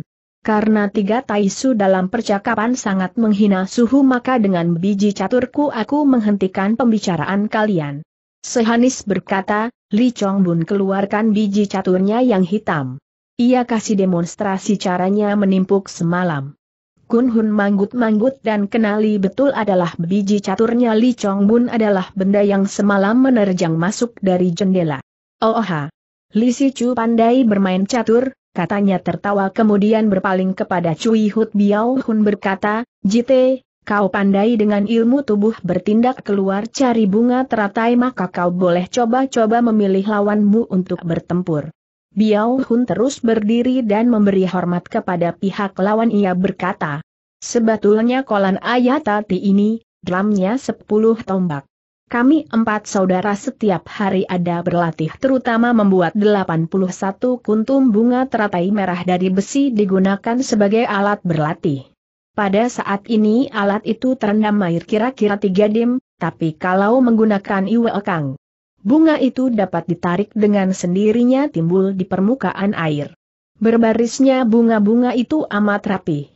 Karena tiga taisu dalam percakapan sangat menghina suhu maka dengan biji caturku aku menghentikan pembicaraan kalian. Sehanis berkata, Li Chong Bun keluarkan biji caturnya yang hitam. Ia kasih demonstrasi caranya menimpuk semalam. Kun Hun manggut-manggut dan kenali betul adalah biji caturnya Li Chong Bun adalah benda yang semalam menerjang masuk dari jendela. Oh ha. Lisi Chu pandai bermain catur, katanya tertawa kemudian berpaling kepada Cui Hut Biao Hun berkata, Jite, kau pandai dengan ilmu tubuh bertindak keluar cari bunga teratai maka kau boleh coba-coba memilih lawanmu untuk bertempur. Biao Hun terus berdiri dan memberi hormat kepada pihak lawan ia berkata, Sebetulnya kolan ayatati ini, drumnya sepuluh tombak. Kami empat saudara setiap hari ada berlatih terutama membuat 81 kuntum bunga teratai merah dari besi digunakan sebagai alat berlatih. Pada saat ini alat itu terendam air kira-kira 3 dim, tapi kalau menggunakan iwekang, bunga itu dapat ditarik dengan sendirinya timbul di permukaan air. Berbarisnya bunga-bunga itu amat rapi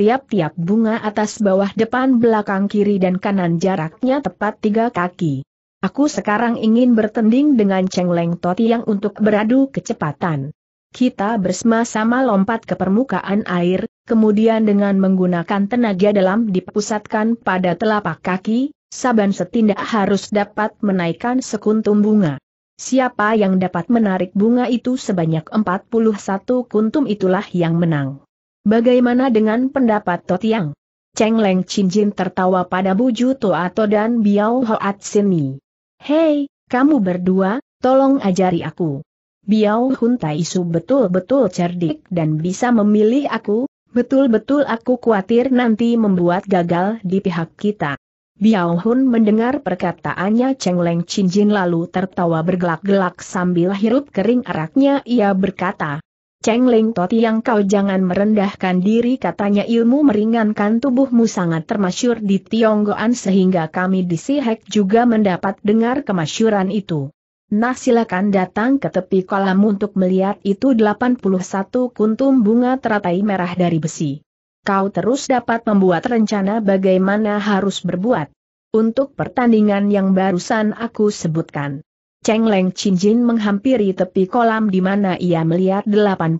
tiap-tiap bunga atas bawah depan belakang kiri dan kanan jaraknya tepat tiga kaki. Aku sekarang ingin bertanding dengan Cheng Leng Toti yang untuk beradu kecepatan. Kita bersama-sama lompat ke permukaan air, kemudian dengan menggunakan tenaga dalam dipusatkan pada telapak kaki, Saban setindak harus dapat menaikkan sekuntum bunga. Siapa yang dapat menarik bunga itu sebanyak 41 kuntum itulah yang menang. Bagaimana dengan pendapat Totiang? Cheng Leng Jin tertawa pada Buju Toato dan Biao Hoat Sini. Hei, kamu berdua, tolong ajari aku. Biao Hun Tai Su betul-betul cerdik dan bisa memilih aku, betul-betul aku khawatir nanti membuat gagal di pihak kita. Biao Hun mendengar perkataannya Cheng Leng Jin lalu tertawa bergelak-gelak sambil hirup kering araknya ia berkata, Cheng Ling Toti yang kau jangan merendahkan diri katanya ilmu meringankan tubuhmu sangat termasyur di Tionggoan sehingga kami di Sihek juga mendapat dengar kemasyuran itu. Nah silakan datang ke tepi kolam untuk melihat itu 81 kuntum bunga teratai merah dari besi. Kau terus dapat membuat rencana bagaimana harus berbuat. Untuk pertandingan yang barusan aku sebutkan Cheng Leng Chin Jin menghampiri tepi kolam di mana ia melihat 81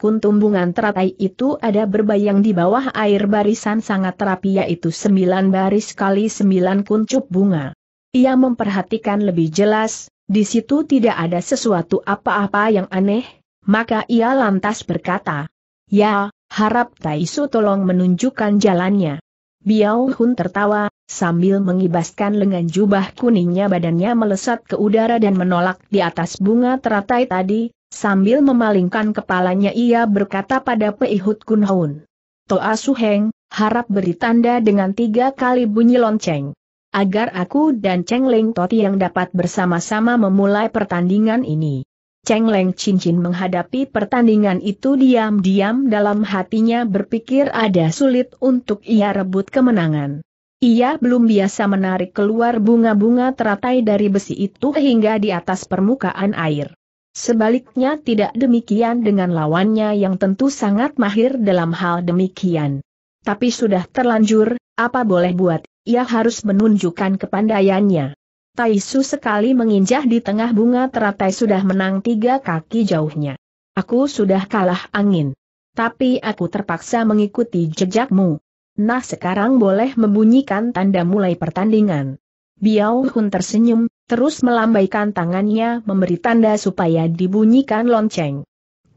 kun tumbungan teratai itu ada berbayang di bawah air barisan sangat rapi yaitu 9 baris kali 9 kuncup bunga. Ia memperhatikan lebih jelas, di situ tidak ada sesuatu apa-apa yang aneh, maka ia lantas berkata, Ya, harap Taisu tolong menunjukkan jalannya. Biao Hun tertawa, Sambil mengibaskan lengan jubah kuningnya badannya melesat ke udara dan menolak di atas bunga teratai tadi, sambil memalingkan kepalanya ia berkata pada Peihut Kunhoun. Toa Suheng, harap beri tanda dengan tiga kali bunyi lonceng. Agar aku dan Cheng Leng Toti yang dapat bersama-sama memulai pertandingan ini. Cheng Leng Cincin menghadapi pertandingan itu diam-diam dalam hatinya berpikir ada sulit untuk ia rebut kemenangan. Ia belum biasa menarik keluar bunga-bunga teratai dari besi itu hingga di atas permukaan air. Sebaliknya tidak demikian dengan lawannya yang tentu sangat mahir dalam hal demikian. Tapi sudah terlanjur, apa boleh buat, ia harus menunjukkan kepandaiannya. Taisu sekali menginjah di tengah bunga teratai sudah menang tiga kaki jauhnya. Aku sudah kalah angin. Tapi aku terpaksa mengikuti jejakmu. Nah sekarang boleh membunyikan tanda mulai pertandingan. Biao Hun tersenyum, terus melambaikan tangannya memberi tanda supaya dibunyikan lonceng.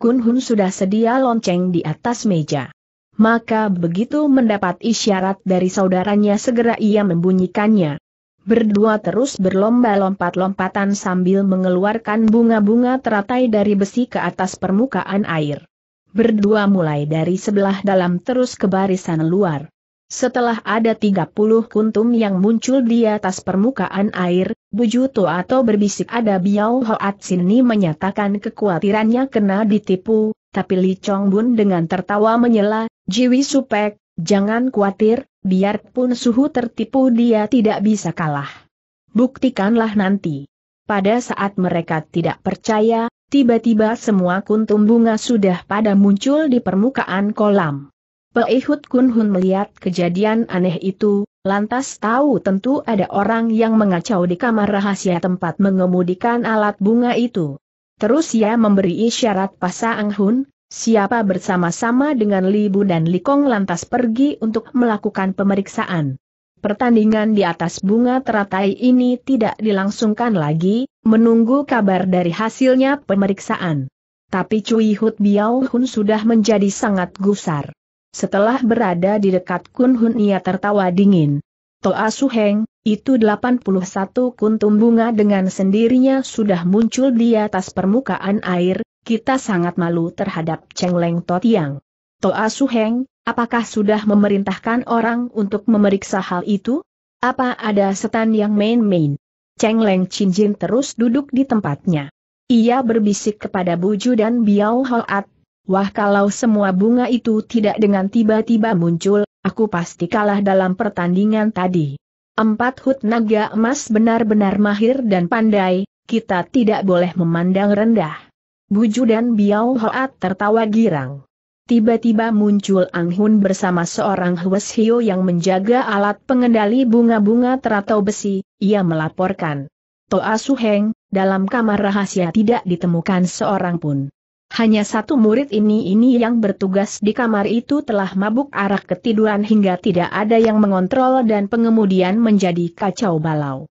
Kun Hun sudah sedia lonceng di atas meja. Maka begitu mendapat isyarat dari saudaranya segera ia membunyikannya. Berdua terus berlomba lompat-lompatan sambil mengeluarkan bunga-bunga teratai dari besi ke atas permukaan air berdua mulai dari sebelah dalam terus ke barisan luar. Setelah ada 30 kuntum yang muncul di atas permukaan air, Bujuto atau berbisik ada Biao Hoat Sini menyatakan kekhawatirannya kena ditipu, tapi Li Chong Bun dengan tertawa menyela, Jiwi Supek, jangan khawatir, biarpun suhu tertipu dia tidak bisa kalah. Buktikanlah nanti. Pada saat mereka tidak percaya, Tiba-tiba semua kuntum bunga sudah pada muncul di permukaan kolam. Peihut Kunhun melihat kejadian aneh itu, lantas tahu tentu ada orang yang mengacau di kamar rahasia tempat mengemudikan alat bunga itu. Terus ia memberi isyarat pasang Hun, siapa bersama-sama dengan Li Bu dan Likong lantas pergi untuk melakukan pemeriksaan. Pertandingan di atas bunga teratai ini tidak dilangsungkan lagi, menunggu kabar dari hasilnya pemeriksaan. Tapi Cui Hut Biao Hun sudah menjadi sangat gusar. Setelah berada di dekat Kun Hun ia tertawa dingin. Toa Su Heng, itu 81 kuntum bunga dengan sendirinya sudah muncul di atas permukaan air, kita sangat malu terhadap Cheng Leng Totiang. Toa ah Suheng, apakah sudah memerintahkan orang untuk memeriksa hal itu? Apa ada setan yang main-main? Cheng Leng Chin Jin terus duduk di tempatnya. Ia berbisik kepada Buju dan Biao Hoat, wah kalau semua bunga itu tidak dengan tiba-tiba muncul, aku pasti kalah dalam pertandingan tadi. Empat hut naga emas benar-benar mahir dan pandai, kita tidak boleh memandang rendah. Buju dan Biao Hoat tertawa girang tiba-tiba muncul Ang Hun bersama seorang Hwes Hio yang menjaga alat pengendali bunga-bunga teratau besi, ia melaporkan. Toa Su Heng, dalam kamar rahasia tidak ditemukan seorang pun. Hanya satu murid ini-ini yang bertugas di kamar itu telah mabuk arah ketiduran hingga tidak ada yang mengontrol dan pengemudian menjadi kacau balau.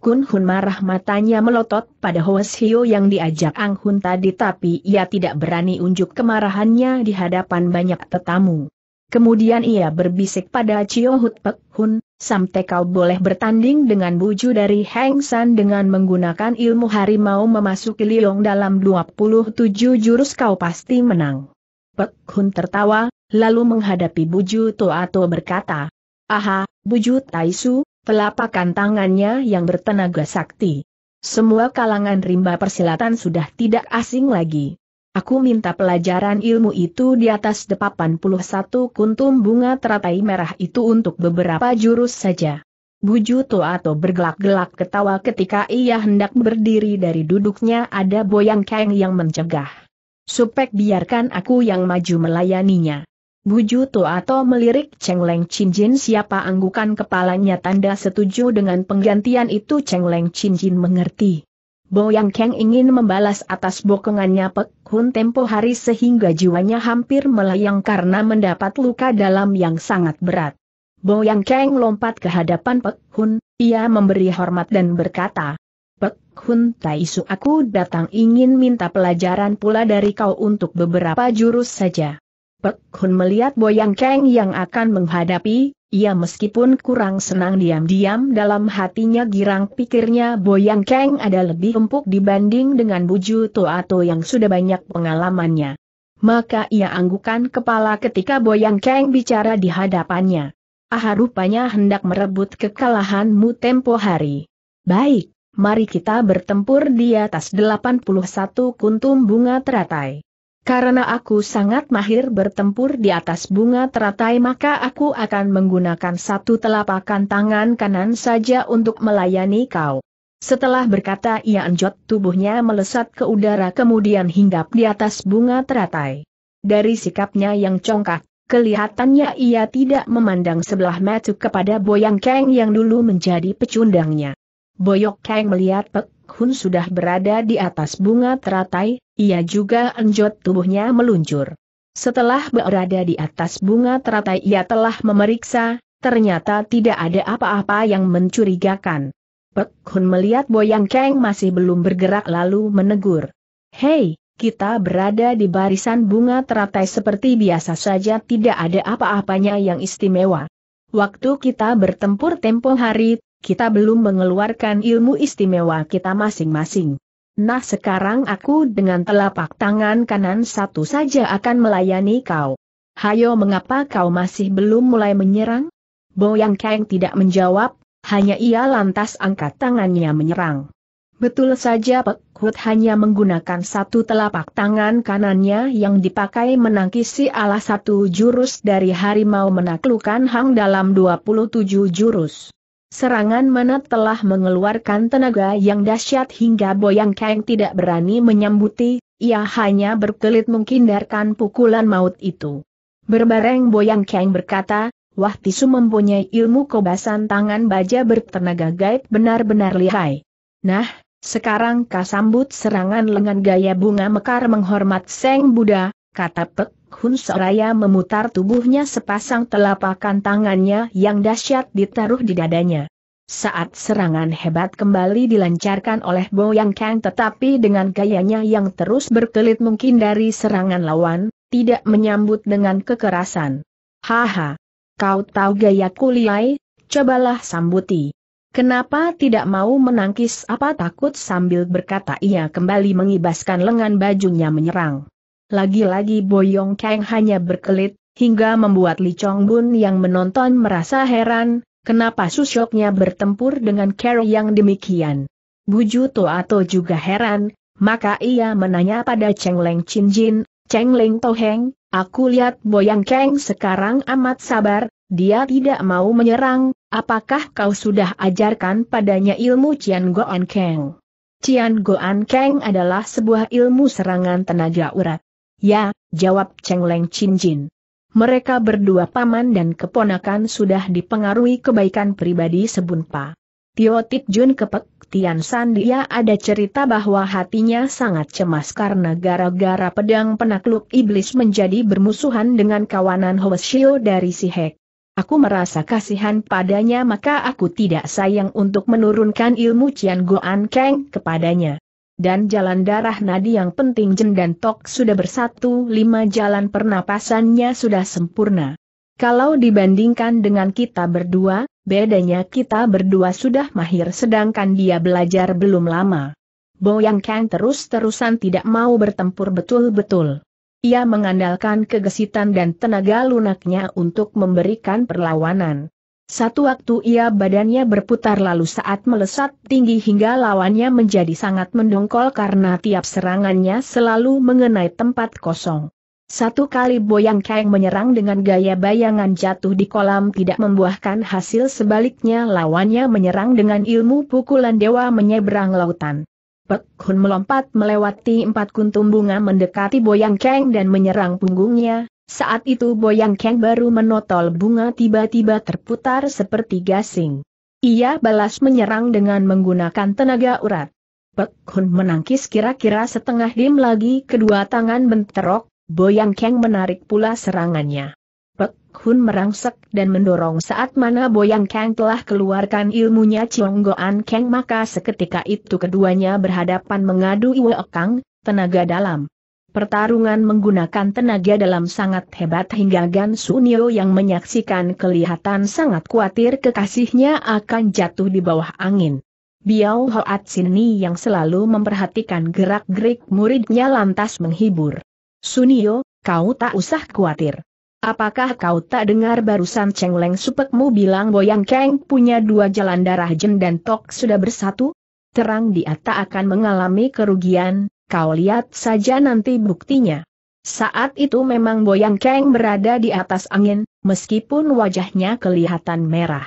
Kun Hun marah matanya melotot pada Hoes Hio yang diajak Ang Hun tadi tapi ia tidak berani unjuk kemarahannya di hadapan banyak tetamu. Kemudian ia berbisik pada Chio Hut Pek Hun, Samte kau boleh bertanding dengan buju dari Heng San dengan menggunakan ilmu harimau memasuki Liong dalam 27 jurus kau pasti menang. Pek Hun tertawa, lalu menghadapi buju Toa Toato berkata, Aha, buju Taisu, telapakan tangannya yang bertenaga sakti. Semua kalangan rimba persilatan sudah tidak asing lagi. Aku minta pelajaran ilmu itu di atas 81 kuntum bunga teratai merah itu untuk beberapa jurus saja. Buju atau bergelak-gelak ketawa ketika ia hendak berdiri dari duduknya ada Boyang keng yang mencegah. Supek biarkan aku yang maju melayaninya. Buju atau melirik Cheng Leng Chin Jin siapa anggukan kepalanya tanda setuju dengan penggantian itu Cheng Leng Chin Jin mengerti. Bo Yang Kang ingin membalas atas bokongannya Pek Hun tempo hari sehingga jiwanya hampir melayang karena mendapat luka dalam yang sangat berat. Bo Yang Kang lompat ke hadapan Pek Hun, ia memberi hormat dan berkata, Pek Hun Taisu aku datang ingin minta pelajaran pula dari kau untuk beberapa jurus saja. Pek Hun melihat Boyang Keng yang akan menghadapi, ia meskipun kurang senang diam-diam dalam hatinya girang pikirnya Boyang Keng ada lebih empuk dibanding dengan Buju atau yang sudah banyak pengalamannya. Maka ia anggukan kepala ketika Boyang Keng bicara di hadapannya. Ah rupanya hendak merebut kekalahanmu tempo hari. Baik, mari kita bertempur di atas 81 kuntum bunga teratai. Karena aku sangat mahir bertempur di atas bunga teratai maka aku akan menggunakan satu telapakan tangan kanan saja untuk melayani kau. Setelah berkata ia anjot tubuhnya melesat ke udara kemudian hinggap di atas bunga teratai. Dari sikapnya yang congkak, kelihatannya ia tidak memandang sebelah mata kepada Boyang Kang yang dulu menjadi pecundangnya. Boyok Kang melihat Pek Hun sudah berada di atas bunga teratai, ia juga enjot tubuhnya meluncur. Setelah berada di atas bunga teratai ia telah memeriksa, ternyata tidak ada apa-apa yang mencurigakan. Pek Hun melihat Boyang Kang masih belum bergerak lalu menegur. Hei, kita berada di barisan bunga teratai seperti biasa saja tidak ada apa-apanya yang istimewa. Waktu kita bertempur tempo hari, kita belum mengeluarkan ilmu istimewa kita masing-masing. Nah sekarang aku dengan telapak tangan kanan satu saja akan melayani kau. Hayo mengapa kau masih belum mulai menyerang? Boyang Kang tidak menjawab, hanya ia lantas angkat tangannya menyerang. Betul saja Pek Hut hanya menggunakan satu telapak tangan kanannya yang dipakai menangkisi alas satu jurus dari harimau menaklukkan Hang dalam 27 jurus. Serangan mana telah mengeluarkan tenaga yang dahsyat hingga Boyang Kang tidak berani menyambuti, ia hanya berkelit menghindarkan pukulan maut itu. Berbareng Boyang Kang berkata, Wah Tisu mempunyai ilmu kobasan tangan baja bertenaga gaib benar-benar lihai. Nah, sekarang kasambut serangan lengan gaya bunga mekar menghormat Seng Buddha, kata Pek Hun Seraya memutar tubuhnya sepasang telapakan tangannya yang dahsyat ditaruh di dadanya. Saat serangan hebat kembali dilancarkan oleh Bo Yang Kang tetapi dengan gayanya yang terus berkelit mungkin dari serangan lawan, tidak menyambut dengan kekerasan. Haha! Kau tahu gaya kuliai, cobalah sambuti. Kenapa tidak mau menangkis apa takut sambil berkata ia kembali mengibaskan lengan bajunya menyerang. Lagi-lagi Boyong Kang hanya berkelit, hingga membuat Li Chong Bun yang menonton merasa heran, kenapa susoknya bertempur dengan Carol yang demikian. Buju Toato juga heran, maka ia menanya pada Cheng Leng Chin Jin, Cheng Leng Toheng, aku lihat Boyong Kang sekarang amat sabar, dia tidak mau menyerang, apakah kau sudah ajarkan padanya ilmu Cian Goan Kang? Cian Goan Kang adalah sebuah ilmu serangan tenaga urat. Ya, jawab Cheng Leng Chin Jin. Mereka berdua paman dan keponakan sudah dipengaruhi kebaikan pribadi sebunpa. Tio Tit Jun kepek Tian San dia ada cerita bahwa hatinya sangat cemas karena gara-gara pedang penakluk iblis menjadi bermusuhan dengan kawanan Hoesio dari si Hek. Aku merasa kasihan padanya maka aku tidak sayang untuk menurunkan ilmu Cian Goan Kang kepadanya dan jalan darah nadi yang penting Jen dan Tok sudah bersatu lima jalan pernapasannya sudah sempurna. Kalau dibandingkan dengan kita berdua, bedanya kita berdua sudah mahir sedangkan dia belajar belum lama. Boyang Kang terus-terusan tidak mau bertempur betul-betul. Ia mengandalkan kegesitan dan tenaga lunaknya untuk memberikan perlawanan. Satu waktu ia badannya berputar lalu saat melesat tinggi hingga lawannya menjadi sangat mendongkol karena tiap serangannya selalu mengenai tempat kosong. Satu kali Boyang Kang menyerang dengan gaya bayangan jatuh di kolam tidak membuahkan hasil sebaliknya lawannya menyerang dengan ilmu pukulan dewa menyeberang lautan. Pek Hun melompat melewati empat kuntum bunga mendekati Boyang Kang dan menyerang punggungnya, saat itu Boyang Kang baru menotol bunga tiba-tiba terputar seperti gasing. Ia balas menyerang dengan menggunakan tenaga urat. Pek Hun menangkis kira-kira setengah dim lagi kedua tangan bentrok. Boyang Kang menarik pula serangannya. Pek Hun merangsek dan mendorong saat mana Boyang Kang telah keluarkan ilmunya Goan Kang maka seketika itu keduanya berhadapan mengadu Iwe Kang, tenaga dalam. Pertarungan menggunakan tenaga dalam sangat hebat hingga Gan Sunio yang menyaksikan kelihatan sangat khawatir kekasihnya akan jatuh di bawah angin. Biao Hoat Sini yang selalu memperhatikan gerak-gerik muridnya lantas menghibur. Sunio, kau tak usah khawatir. Apakah kau tak dengar barusan Cheng Leng Supekmu bilang Boyang Kang punya dua jalan darah Jen dan Tok sudah bersatu? Terang dia tak akan mengalami kerugian, Kau lihat saja nanti buktinya. Saat itu memang Boyang Keng berada di atas angin, meskipun wajahnya kelihatan merah.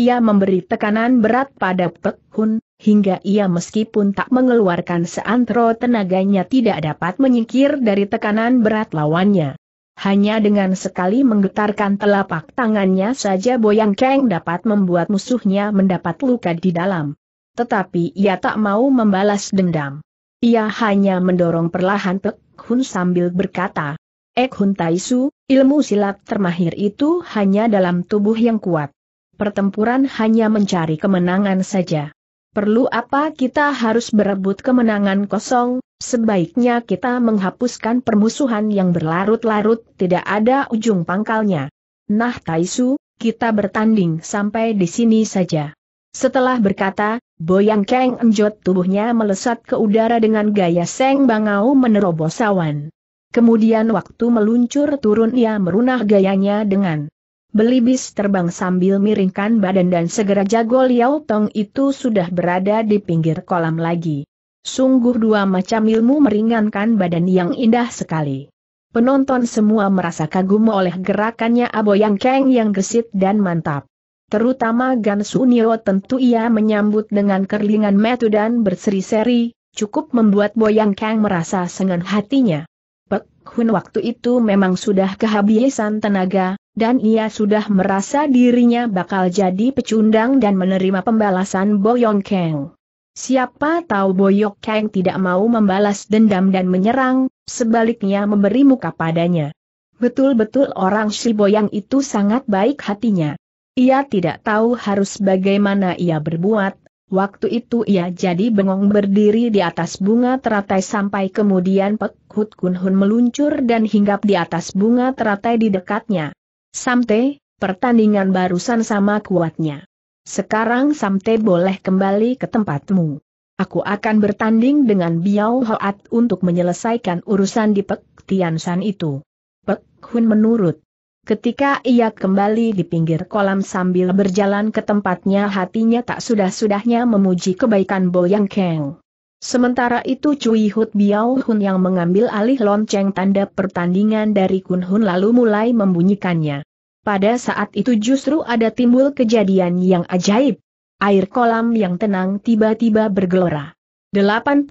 Ia memberi tekanan berat pada Pek Hun, hingga ia meskipun tak mengeluarkan seantero tenaganya tidak dapat menyingkir dari tekanan berat lawannya. Hanya dengan sekali menggetarkan telapak tangannya saja Boyang Keng dapat membuat musuhnya mendapat luka di dalam. Tetapi ia tak mau membalas dendam. Ia hanya mendorong perlahan Pek Hun sambil berkata, Ek Hun Taisu, ilmu silat termahir itu hanya dalam tubuh yang kuat. Pertempuran hanya mencari kemenangan saja. Perlu apa kita harus berebut kemenangan kosong, sebaiknya kita menghapuskan permusuhan yang berlarut-larut tidak ada ujung pangkalnya. Nah Taisu, kita bertanding sampai di sini saja. Setelah berkata, boyang Kang Enjot tubuhnya melesat ke udara dengan gaya Seng Bangau menerobos awan. Kemudian waktu meluncur turun ia merunah gayanya dengan belibis terbang sambil miringkan badan dan segera jago Liao Tong itu sudah berada di pinggir kolam lagi. Sungguh dua macam ilmu meringankan badan yang indah sekali. Penonton semua merasa kagum oleh gerakannya Aboyang Kang yang gesit dan mantap. Terutama Gan Sunio tentu ia menyambut dengan kerlingan metu dan berseri-seri, cukup membuat Boyang Kang merasa sengen hatinya. Pek Hun waktu itu memang sudah kehabisan tenaga, dan ia sudah merasa dirinya bakal jadi pecundang dan menerima pembalasan Boyong Kang. Siapa tahu Boyok Kang tidak mau membalas dendam dan menyerang, sebaliknya memberi muka padanya. Betul-betul orang si Boyang itu sangat baik hatinya. Ia tidak tahu harus bagaimana ia berbuat, Waktu itu ia jadi bengong berdiri di atas bunga teratai sampai kemudian Pek Hut Kun Hun meluncur dan hinggap di atas bunga teratai di dekatnya. Samte, pertandingan barusan sama kuatnya. Sekarang Samte boleh kembali ke tempatmu. Aku akan bertanding dengan Biao Hoat untuk menyelesaikan urusan di Pek Tian San itu. Pek Hun menurut Ketika ia kembali di pinggir kolam sambil berjalan ke tempatnya hatinya tak sudah-sudahnya memuji kebaikan Boyang Keng. Sementara itu Cui Hut Biao Hun yang mengambil alih lonceng tanda pertandingan dari Kun Hun lalu mulai membunyikannya. Pada saat itu justru ada timbul kejadian yang ajaib. Air kolam yang tenang tiba-tiba bergelora. 81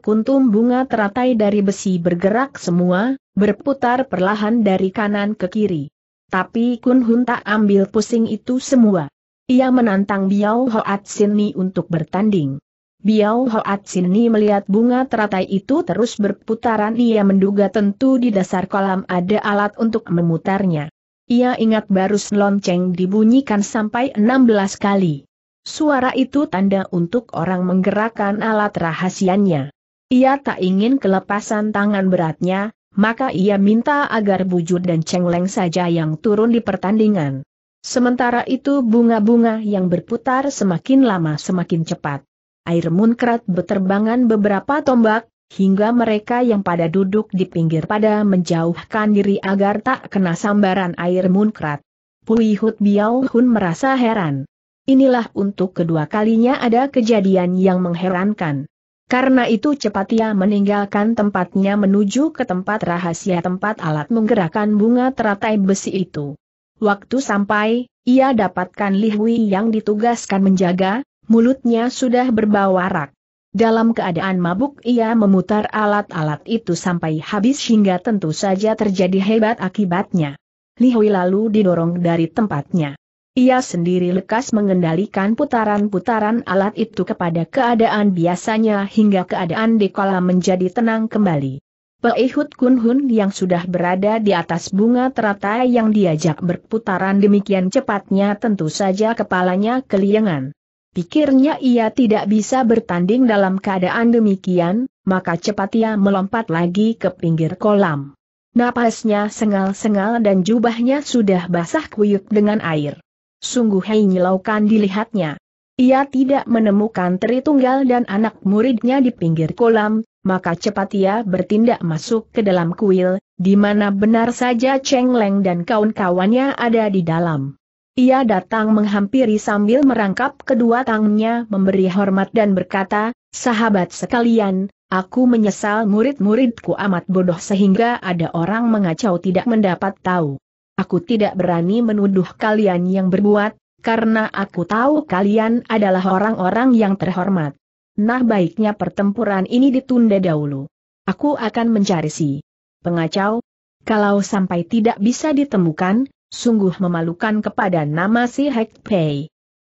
kuntum bunga teratai dari besi bergerak semua, berputar perlahan dari kanan ke kiri. Tapi Kun Hun tak ambil pusing itu semua. Ia menantang Biao Hoat Atsini untuk bertanding. Biao Hoat Atsini melihat bunga teratai itu terus berputaran ia menduga tentu di dasar kolam ada alat untuk memutarnya. Ia ingat barus lonceng dibunyikan sampai 16 kali. Suara itu tanda untuk orang menggerakkan alat rahasianya. Ia tak ingin kelepasan tangan beratnya, maka ia minta agar Bujur dan Cengleng saja yang turun di pertandingan. Sementara itu bunga-bunga yang berputar semakin lama semakin cepat. Air munkrat berterbangan beberapa tombak, hingga mereka yang pada duduk di pinggir pada menjauhkan diri agar tak kena sambaran air munkrat. Puihut Biao Hun merasa heran. Inilah untuk kedua kalinya ada kejadian yang mengherankan. Karena itu cepat ia meninggalkan tempatnya menuju ke tempat rahasia tempat alat menggerakkan bunga teratai besi itu. Waktu sampai, ia dapatkan lihwi yang ditugaskan menjaga, mulutnya sudah berbau arak. Dalam keadaan mabuk ia memutar alat-alat itu sampai habis hingga tentu saja terjadi hebat akibatnya. Lihui lalu didorong dari tempatnya. Ia sendiri lekas mengendalikan putaran-putaran alat itu kepada keadaan biasanya hingga keadaan di kolam menjadi tenang kembali. Peihut Kunhun yang sudah berada di atas bunga teratai yang diajak berputaran demikian cepatnya tentu saja kepalanya keliangan. Pikirnya ia tidak bisa bertanding dalam keadaan demikian, maka cepat ia melompat lagi ke pinggir kolam. Napasnya sengal-sengal dan jubahnya sudah basah kuyuk dengan air sungguh hei nyilaukan dilihatnya. Ia tidak menemukan Tritunggal dan anak muridnya di pinggir kolam, maka cepat ia bertindak masuk ke dalam kuil, di mana benar saja Cheng Leng dan kawan-kawannya ada di dalam. Ia datang menghampiri sambil merangkap kedua tangannya memberi hormat dan berkata, sahabat sekalian, aku menyesal murid-muridku amat bodoh sehingga ada orang mengacau tidak mendapat tahu aku tidak berani menuduh kalian yang berbuat, karena aku tahu kalian adalah orang-orang yang terhormat. Nah baiknya pertempuran ini ditunda dahulu. Aku akan mencari si pengacau. Kalau sampai tidak bisa ditemukan, sungguh memalukan kepada nama si Hek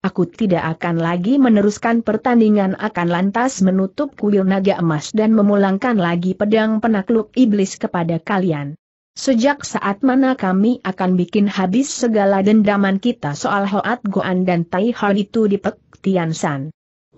Aku tidak akan lagi meneruskan pertandingan akan lantas menutup kuil naga emas dan memulangkan lagi pedang penakluk iblis kepada kalian. Sejak saat mana kami akan bikin habis segala dendaman kita soal Hoat Goan dan Tai Hal itu di Pek Tian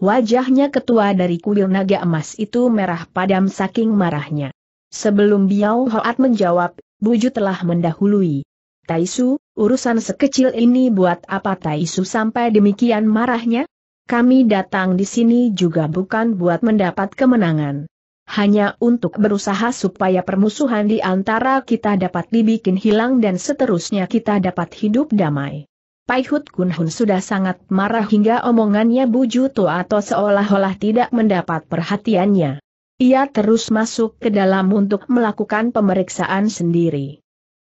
Wajahnya ketua dari kuil naga emas itu merah padam saking marahnya. Sebelum Biao Hoat menjawab, Buju telah mendahului. Taisu, urusan sekecil ini buat apa Taisu sampai demikian marahnya? Kami datang di sini juga bukan buat mendapat kemenangan hanya untuk berusaha supaya permusuhan di antara kita dapat dibikin hilang dan seterusnya kita dapat hidup damai. Paihut Kunhun sudah sangat marah hingga omongannya buju atau seolah-olah tidak mendapat perhatiannya. Ia terus masuk ke dalam untuk melakukan pemeriksaan sendiri.